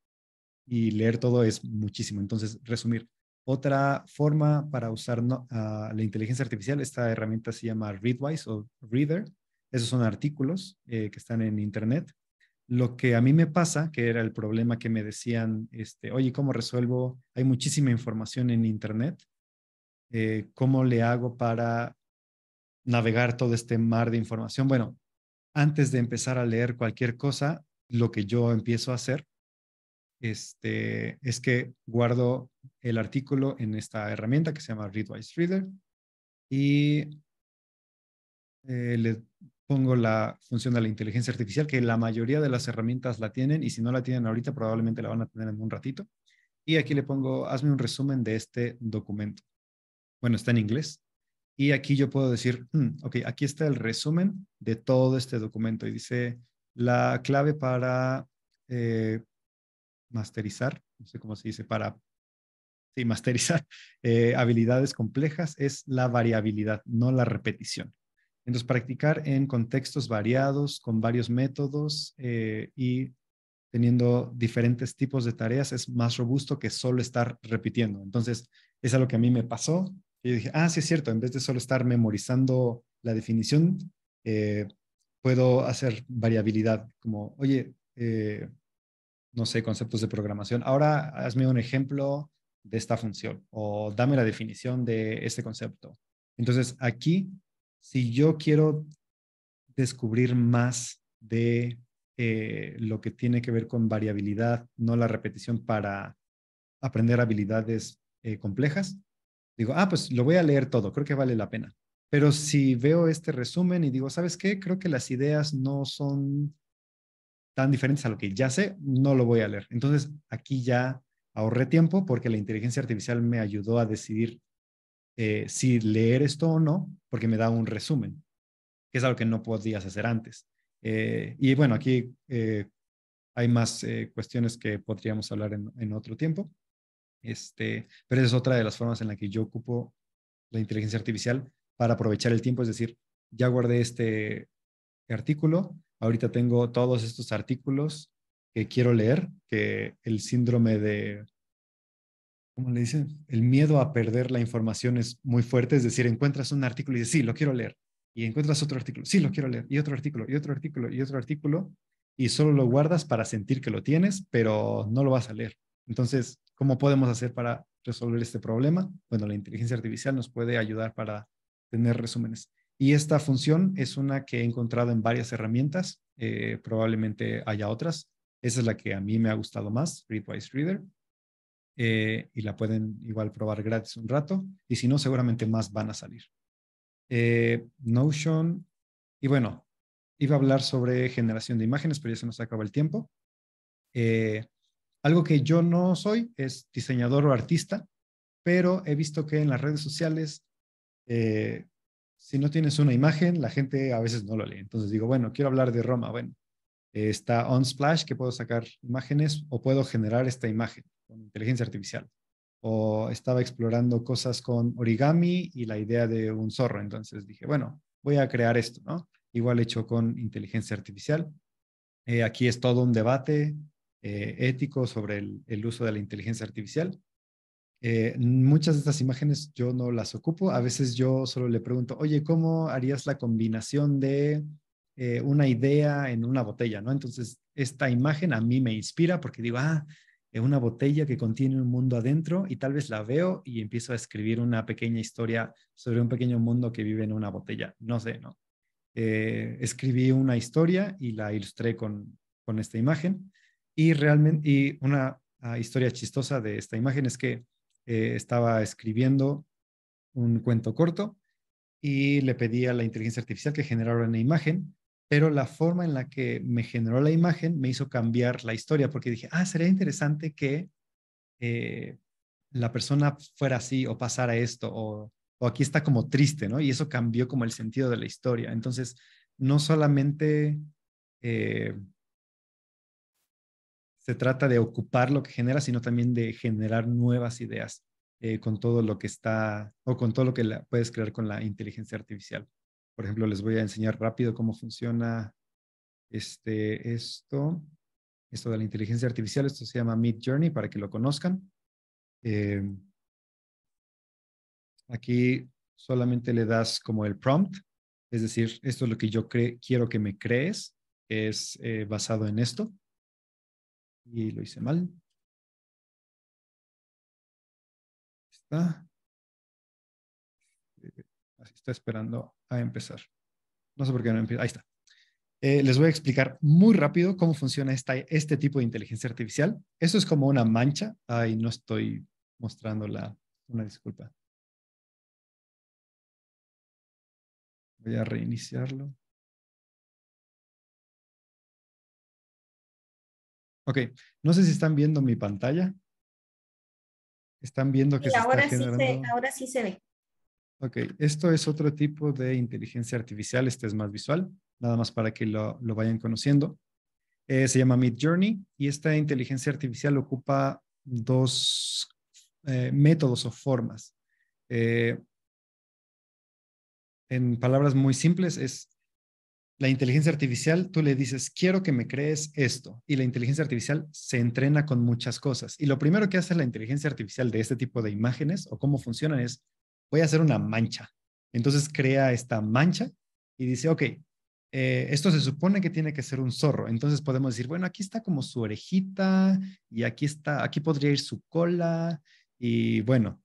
y leer todo es muchísimo. Entonces, resumir otra forma para usar ah, la inteligencia artificial, esta herramienta se llama Readwise o Reader. Esos son artículos eh, que están en Internet. Lo que a mí me pasa, que era el problema que me decían, este, oye, ¿cómo resuelvo? Hay muchísima información en Internet. Eh, ¿Cómo le hago para navegar todo este mar de información? Bueno, antes de empezar a leer cualquier cosa, lo que yo empiezo a hacer este, es que guardo el artículo en esta herramienta que se llama Readwise Reader y eh, le pongo la función de la inteligencia artificial, que la mayoría de las herramientas la tienen y si no la tienen ahorita probablemente la van a tener en un ratito. Y aquí le pongo, hazme un resumen de este documento. Bueno, está en inglés. Y aquí yo puedo decir, hmm, ok, aquí está el resumen de todo este documento. Y dice, la clave para eh, masterizar, no sé cómo se dice, para sí, masterizar eh, habilidades complejas es la variabilidad, no la repetición. Entonces, practicar en contextos variados, con varios métodos eh, y teniendo diferentes tipos de tareas es más robusto que solo estar repitiendo. Entonces, es algo que a mí me pasó. Y dije, ah, sí es cierto, en vez de solo estar memorizando la definición, eh, puedo hacer variabilidad, como, oye, no sé, conceptos de programación. Ahora hazme un ejemplo de esta función o dame la definición de este concepto. Entonces, aquí, si yo quiero descubrir más de eh, lo que tiene que ver con variabilidad, no la repetición para aprender habilidades eh, complejas, digo, ah, pues lo voy a leer todo, creo que vale la pena. Pero si veo este resumen y digo, ¿sabes qué? Creo que las ideas no son tan diferentes a lo que ya sé, no lo voy a leer. Entonces, aquí ya ahorré tiempo porque la inteligencia artificial me ayudó a decidir eh, si leer esto o no, porque me da un resumen, que es algo que no podías hacer antes. Eh, y bueno, aquí eh, hay más cuestiones que podríamos hablar en, otro tiempo, este, pero esa es otra de las formas en la que yo ocupo la inteligencia artificial para aprovechar el tiempo, es decir, ya guardé este artículo, Ahorita tengo todos estos artículos que quiero leer, que el síndrome de, ¿cómo le dicen? El miedo a perder la información es muy fuerte, es decir, encuentras un artículo y dices, sí, lo quiero leer. Y encuentras otro artículo, sí, lo quiero leer. Y otro artículo, y otro artículo, y otro artículo. Y solo lo guardas para sentir que lo tienes, pero no lo vas a leer. Entonces, ¿cómo podemos hacer para resolver este problema? Bueno, la inteligencia artificial nos puede ayudar para tener resúmenes. Y esta función es una que he encontrado en varias herramientas, eh, probablemente haya otras. Esa es la que a mí me ha gustado más, Readwise Reader. Eh, y la pueden igual probar gratis un rato. Y si no, seguramente más van a salir. Eh, Notion. Y bueno, iba a hablar sobre generación de imágenes, pero ya se nos acaba el tiempo. algo que yo no soy es diseñador o artista, pero he visto que en las redes sociales si no tienes una imagen, la gente a veces no lo lee. Entonces digo, bueno, quiero hablar de Roma. Bueno, está está Splash que puedo sacar imágenes o puedo generar esta imagen con inteligencia artificial. O estaba explorando cosas con origami y la idea de un zorro. Entonces dije, bueno, voy a crear esto, ¿no? Igual hecho con inteligencia artificial. Eh, aquí es todo un debate eh, ético sobre el uso de la inteligencia artificial. Eh, muchas de estas imágenes yo no las ocupo. A veces yo solo le pregunto, oye, ¿cómo harías la combinación de eh, una idea en una botella? ¿no? Entonces, esta imagen a mí me inspira porque digo, ah, es eh, una botella que contiene un mundo adentro y tal vez la veo y empiezo a escribir una pequeña historia sobre un pequeño mundo que vive en una botella. No sé, ¿no? escribí una historia y la ilustré con, con esta imagen. Y realmente, y una ah, historia chistosa de esta imagen es que eh, estaba escribiendo un cuento corto y le pedí a la inteligencia artificial que generara una imagen, pero la forma en la que me generó la imagen me hizo cambiar la historia porque dije, ah, sería interesante que eh, la persona fuera así o pasara esto o, o aquí está como triste, ¿no? Y eso cambió como el sentido de la historia. Entonces, no solamente... Eh, se trata de ocupar lo que genera, sino también de generar nuevas ideas eh, con todo lo que está o con todo lo que puedes crear con la inteligencia artificial. Por ejemplo, les voy a enseñar rápido cómo funciona este, esto, esto de la inteligencia artificial. Esto se llama Mid Journey para que lo conozcan. Eh, aquí solamente le das como el prompt, es decir, esto es lo que yo quiero que me crees, es eh, basado en esto. Y lo hice mal. Está. Este, así está esperando a empezar. No sé por qué no empieza. Ahí está. Eh, les voy a explicar muy rápido cómo funciona este tipo de inteligencia artificial. Eso es como una mancha. Ahí no estoy mostrándola. Una disculpa. Voy a reiniciarlo. Ok, no sé si están viendo mi pantalla. Están viendo que ahora sí se, ahora sí se ve. Ok, esto es otro tipo de inteligencia artificial, este es más visual, nada más para que lo, vayan conociendo. Eh, se llama Mid Journey y esta inteligencia artificial ocupa dos eh, métodos o formas. Eh, en palabras muy simples, es la inteligencia artificial, tú le dices, quiero que me crees esto. Y la inteligencia artificial se entrena con muchas cosas. Y lo primero que hace la inteligencia artificial de este tipo de imágenes o cómo funcionan es, voy a hacer una mancha. Entonces crea esta mancha y dice, ok, eh, esto se supone que tiene que ser un zorro. Entonces podemos decir, bueno, aquí está como su orejita y aquí está, aquí podría ir su cola. Y bueno,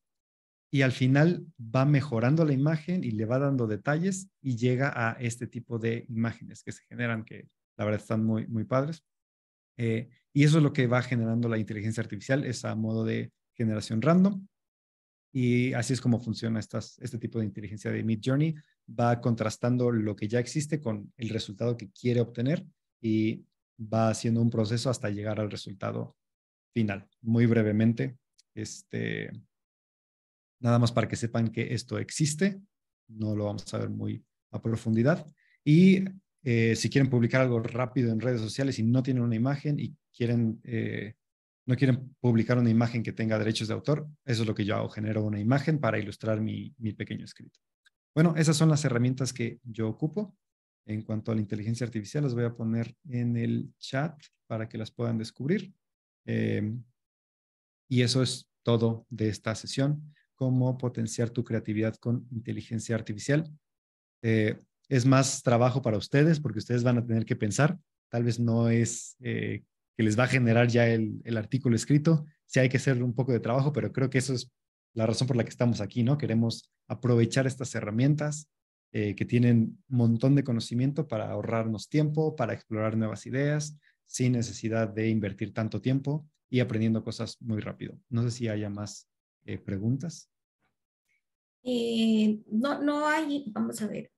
y al final va mejorando la imagen y le va dando detalles y llega a este tipo de imágenes que se generan, que la verdad están muy, muy padres. Eh, y eso es lo que va generando la inteligencia artificial, es a modo de generación random. Y así es como funciona estas, este tipo de inteligencia de Mid Journey. Va contrastando lo que ya existe con el resultado que quiere obtener y va haciendo un proceso hasta llegar al resultado final. Muy brevemente, este, Nada más para que sepan que esto existe, no lo vamos a ver muy a profundidad. Y eh, si quieren publicar algo rápido en redes sociales y no tienen una imagen y quieren, eh, no quieren publicar una imagen que tenga derechos de autor, eso es lo que yo hago, genero una imagen para ilustrar mi, mi pequeño escrito. Bueno, esas son las herramientas que yo ocupo. En cuanto a la inteligencia artificial, las voy a poner en el chat para que las puedan descubrir. Em, y eso es todo de esta sesión cómo potenciar tu creatividad con inteligencia artificial. Eh, es más trabajo para ustedes porque ustedes van a tener que pensar. Tal vez no es eh, que les va a generar ya el, artículo escrito. Sí hay que hacer un poco de trabajo, pero creo que eso es la razón por la que estamos aquí, ¿no? Queremos aprovechar estas herramientas eh, que tienen un montón de conocimiento para ahorrarnos tiempo, para explorar nuevas ideas, sin necesidad de invertir tanto tiempo y aprendiendo cosas muy rápido. No sé si haya más eh, preguntas. Eh, no, no hay, vamos a ver.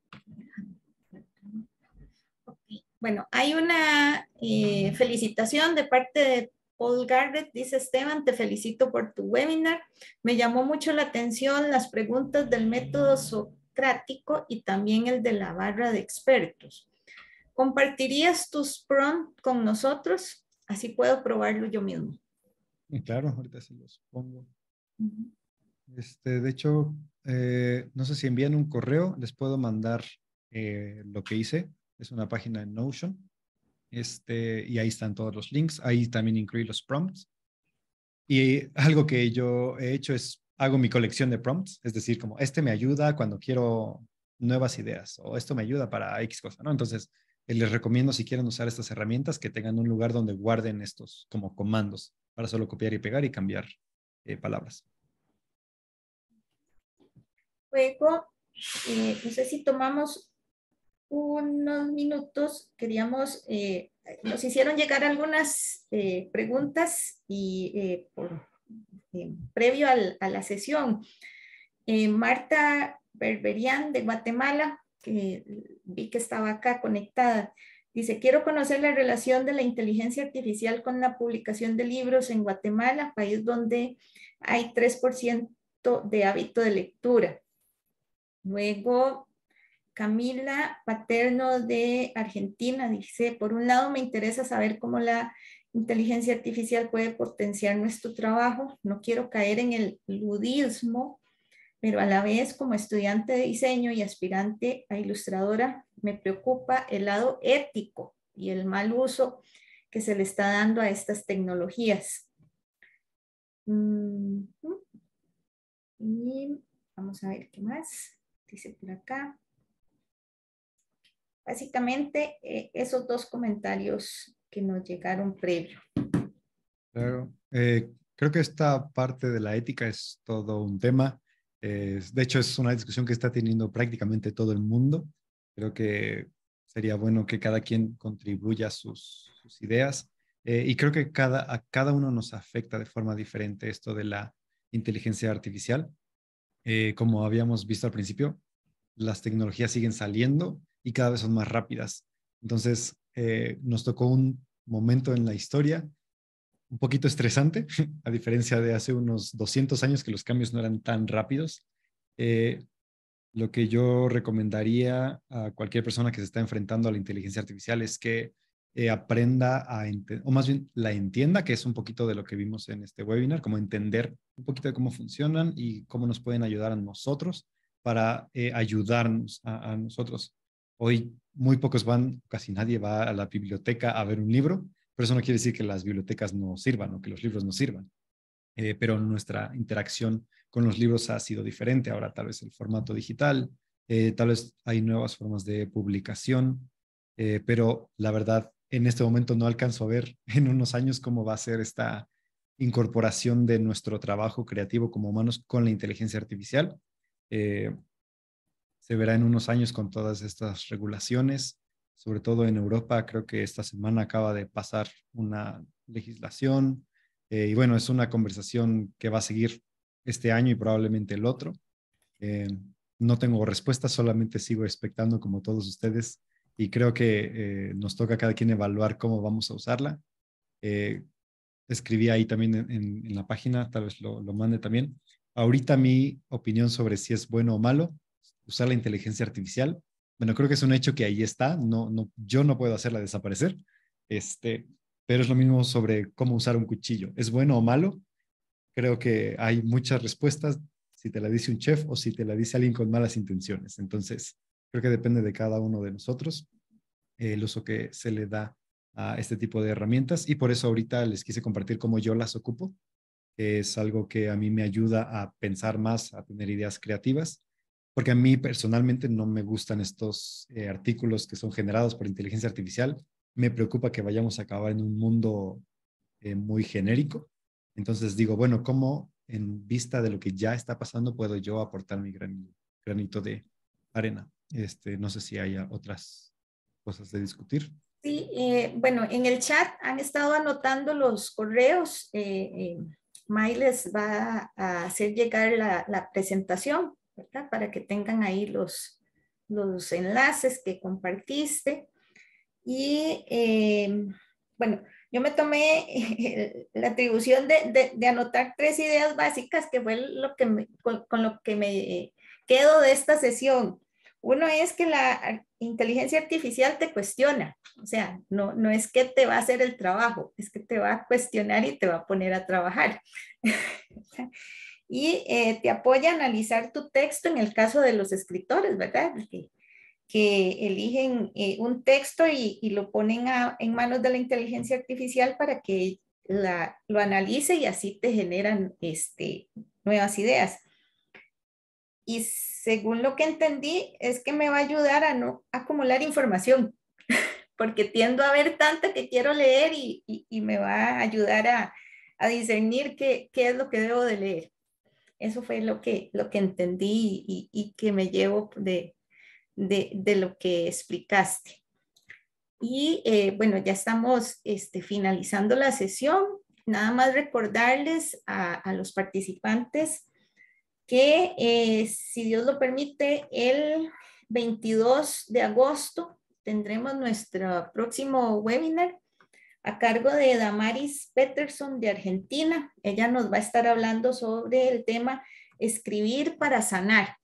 Bueno, hay una eh, felicitación de parte de Paul Garrett, dice Esteban, te felicito por tu webinar. Me llamó mucho la atención las preguntas del método socrático y también el de la barra de expertos. ¿Compartirías tus prompts con nosotros? Así puedo probarlo yo mismo. Claro, ahorita sí los pongo. Este, de hecho, eh, no sé si envían un correo, les puedo mandar eh, lo que hice. Es una página en Notion. Este, y ahí están todos los links. Ahí también incluí los prompts. Y algo que yo he hecho es, hago mi colección de prompts, es decir, como este me ayuda cuando quiero nuevas ideas o esto me ayuda para X cosa, ¿no? Entonces, eh, les recomiendo si quieren usar estas herramientas que tengan un lugar donde guarden estos como comandos para solo copiar y pegar y cambiar eh, palabras. Luego, eh, no sé si tomamos unos minutos, queríamos, eh, nos hicieron llegar algunas preguntas y por, previo a la sesión. Marta Berberian de Guatemala, que vi que estaba acá conectada, Dice, quiero conocer la relación de la inteligencia artificial con la publicación de libros en Guatemala, país donde hay 3% de hábito de lectura. Luego, Camila Paterno de Argentina dice, por un lado me interesa saber cómo la inteligencia artificial puede potenciar nuestro trabajo. No quiero caer en el ludismo pero a la vez como estudiante de diseño y aspirante a ilustradora, me preocupa el lado ético y el mal uso que se le está dando a estas tecnologías. Mm, vamos a ver qué más dice por acá. Básicamente, eh, esos dos comentarios que nos llegaron previo. Claro. Eh, creo que esta parte de la ética es todo un tema de hecho, es una discusión que está teniendo prácticamente todo el mundo. Creo que sería bueno que cada quien contribuya sus, ideas. Eh, y creo que a cada uno nos afecta de forma diferente esto de la inteligencia artificial. Eh, como habíamos visto al principio, las tecnologías siguen saliendo y cada vez son más rápidas. Entonces, eh, nos tocó un momento en la historia un poquito estresante, a diferencia de hace unos 200 años que los cambios no eran tan rápidos. Eh, lo que yo recomendaría a cualquier persona que se está enfrentando a la inteligencia artificial es que eh, aprenda a, o más bien la entienda, que es un poquito de lo que vimos en este webinar, como entender un poquito de cómo funcionan y cómo nos pueden ayudar a nosotros para eh, ayudarnos a nosotros. Hoy muy pocos van, casi nadie va a la biblioteca a ver un libro pero eso no quiere decir que las bibliotecas no sirvan o que los libros no sirvan. Eh, pero nuestra interacción con los libros ha sido diferente. Ahora tal vez el formato digital, eh, tal vez hay nuevas formas de publicación, eh, pero la verdad en este momento no alcanzo a ver en unos años cómo va a ser esta incorporación de nuestro trabajo creativo como humanos con la inteligencia artificial. se verá en unos años con todas estas regulaciones sobre todo en Europa. Creo que esta semana acaba de pasar una legislación eh, y bueno, es una conversación que va a seguir este año y probablemente el otro. Eh, no tengo respuesta, solamente sigo esperando como todos ustedes y creo que eh, nos toca a cada quien evaluar cómo vamos a usarla. escribí ahí también en, la página, tal vez lo, lo mande también. Ahorita mi opinión sobre si es bueno o malo usar la inteligencia artificial bueno, creo que es un hecho que ahí está, no, no, yo no puedo hacerla desaparecer, este, pero es lo mismo sobre cómo usar un cuchillo. ¿Es bueno o malo? Creo que hay muchas respuestas si te la dice un chef o si te la dice alguien con malas intenciones. Entonces, creo que depende de cada uno de nosotros eh, el uso que se le da a este tipo de herramientas y por eso ahorita les quise compartir cómo yo las ocupo, es algo que a mí me ayuda a pensar más, a tener ideas creativas porque a mí personalmente no me gustan estos eh, artículos que son generados por inteligencia artificial. Me preocupa que vayamos a acabar en un mundo eh, muy genérico. Entonces digo, bueno, ¿cómo en vista de lo que ya está pasando puedo yo aportar mi granito de arena? Este, no sé si haya otras cosas de discutir. Sí, eh, bueno, en el chat han estado anotando los correos. Eh, May va a hacer llegar la presentación. Para que tengan ahí los, los enlaces que compartiste. Y eh, bueno, yo me tomé la atribución de, de, anotar tres ideas básicas que fue lo que con, con, lo que me quedo de esta sesión. Uno es que la inteligencia artificial te cuestiona, o sea, no, no es que te va a hacer el trabajo, es que te va a cuestionar y te va a poner a trabajar. y eh, te apoya a analizar tu texto en el caso de los escritores, ¿verdad? Que, eligen eh, un texto y, lo ponen en manos de la inteligencia artificial para que la, lo analice y así te generan este, nuevas ideas. Y según lo que entendí, es que me va a ayudar a no acumular información, porque tiendo a ver tanta que quiero leer y, me va a ayudar a, discernir qué, qué, es lo que debo de leer. Eso fue lo que, lo que entendí y, que me llevo de, lo que explicaste. Y eh, bueno, ya estamos este, finalizando la sesión. Nada más recordarles a, los participantes que eh, si Dios lo permite, el 22 de agosto tendremos nuestro próximo webinar a cargo de Damaris Peterson de Argentina. Ella nos va a estar hablando sobre el tema escribir para sanar.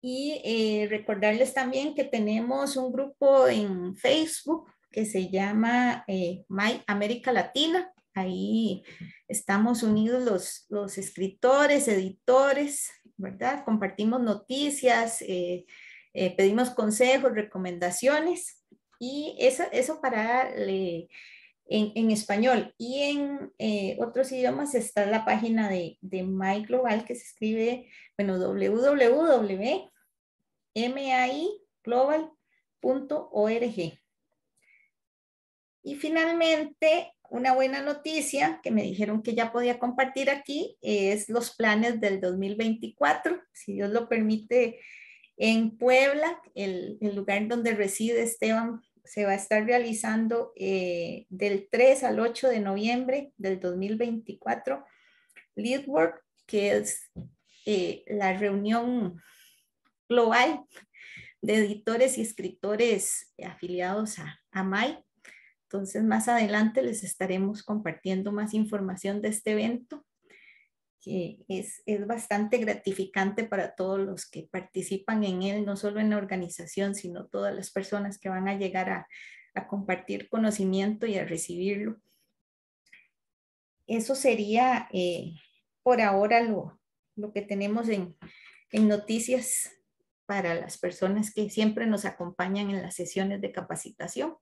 Y eh, recordarles también que tenemos un grupo en Facebook que se llama eh, My América Latina. Ahí estamos unidos los, escritores, editores, ¿verdad? Compartimos noticias, eh, pedimos consejos, recomendaciones. Y eso, eso para eh, en, español. Y en eh, otros idiomas está la página de, de My Global que se escribe, bueno, www.miglobal.org Y finalmente, una buena noticia que me dijeron que ya podía compartir aquí es los planes del 2024. Si Dios lo permite, en Puebla, el, el lugar donde reside Esteban se va a estar realizando eh, del 3 al 8 de noviembre del 2024, Leadwork, que es eh, la reunión global de editores y escritores afiliados a, a MAI. Entonces, más adelante les estaremos compartiendo más información de este evento que es, es, bastante gratificante para todos los que participan en él, no solo en la organización, sino todas las personas que van a llegar a, compartir conocimiento y a recibirlo. Eso sería eh, por ahora lo, lo que tenemos en, en noticias para las personas que siempre nos acompañan en las sesiones de capacitación.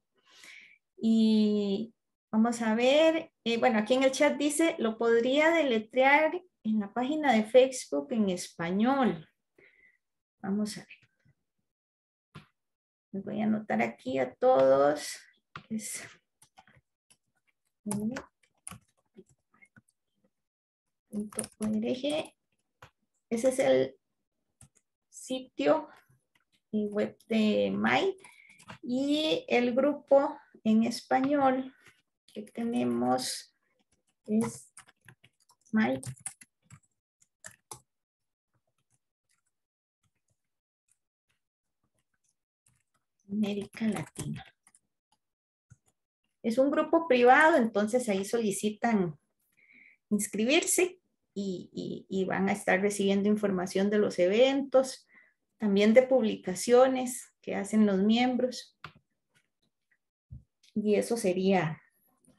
Y Vamos a ver, eh, bueno, aquí en el chat dice, lo podría deletrear en la página de Facebook en español. Vamos a ver. Me voy a anotar aquí a todos. Es... Ese es el sitio y web de Mai. Y el grupo en español que tenemos es My América Latina. Es un grupo privado, entonces ahí solicitan inscribirse y, van a estar recibiendo información de los eventos, también de publicaciones que hacen los miembros. Y eso sería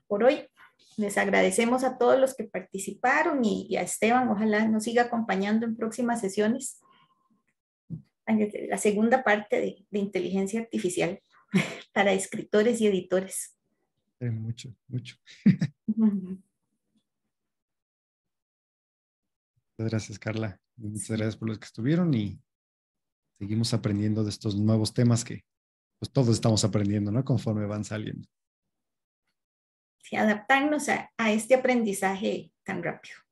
por hoy. Les agradecemos a todos los que participaron y, y a Esteban. Ojalá nos siga acompañando en próximas sesiones la segunda parte de, inteligencia artificial para escritores y editores. Eh, mucho, mucho. Muchas gracias, Carla. Muchas gracias por los que estuvieron y seguimos aprendiendo de estos nuevos temas que pues todos estamos aprendiendo, ¿no? Conforme van saliendo. Y adaptarnos a este aprendizaje tan rápido.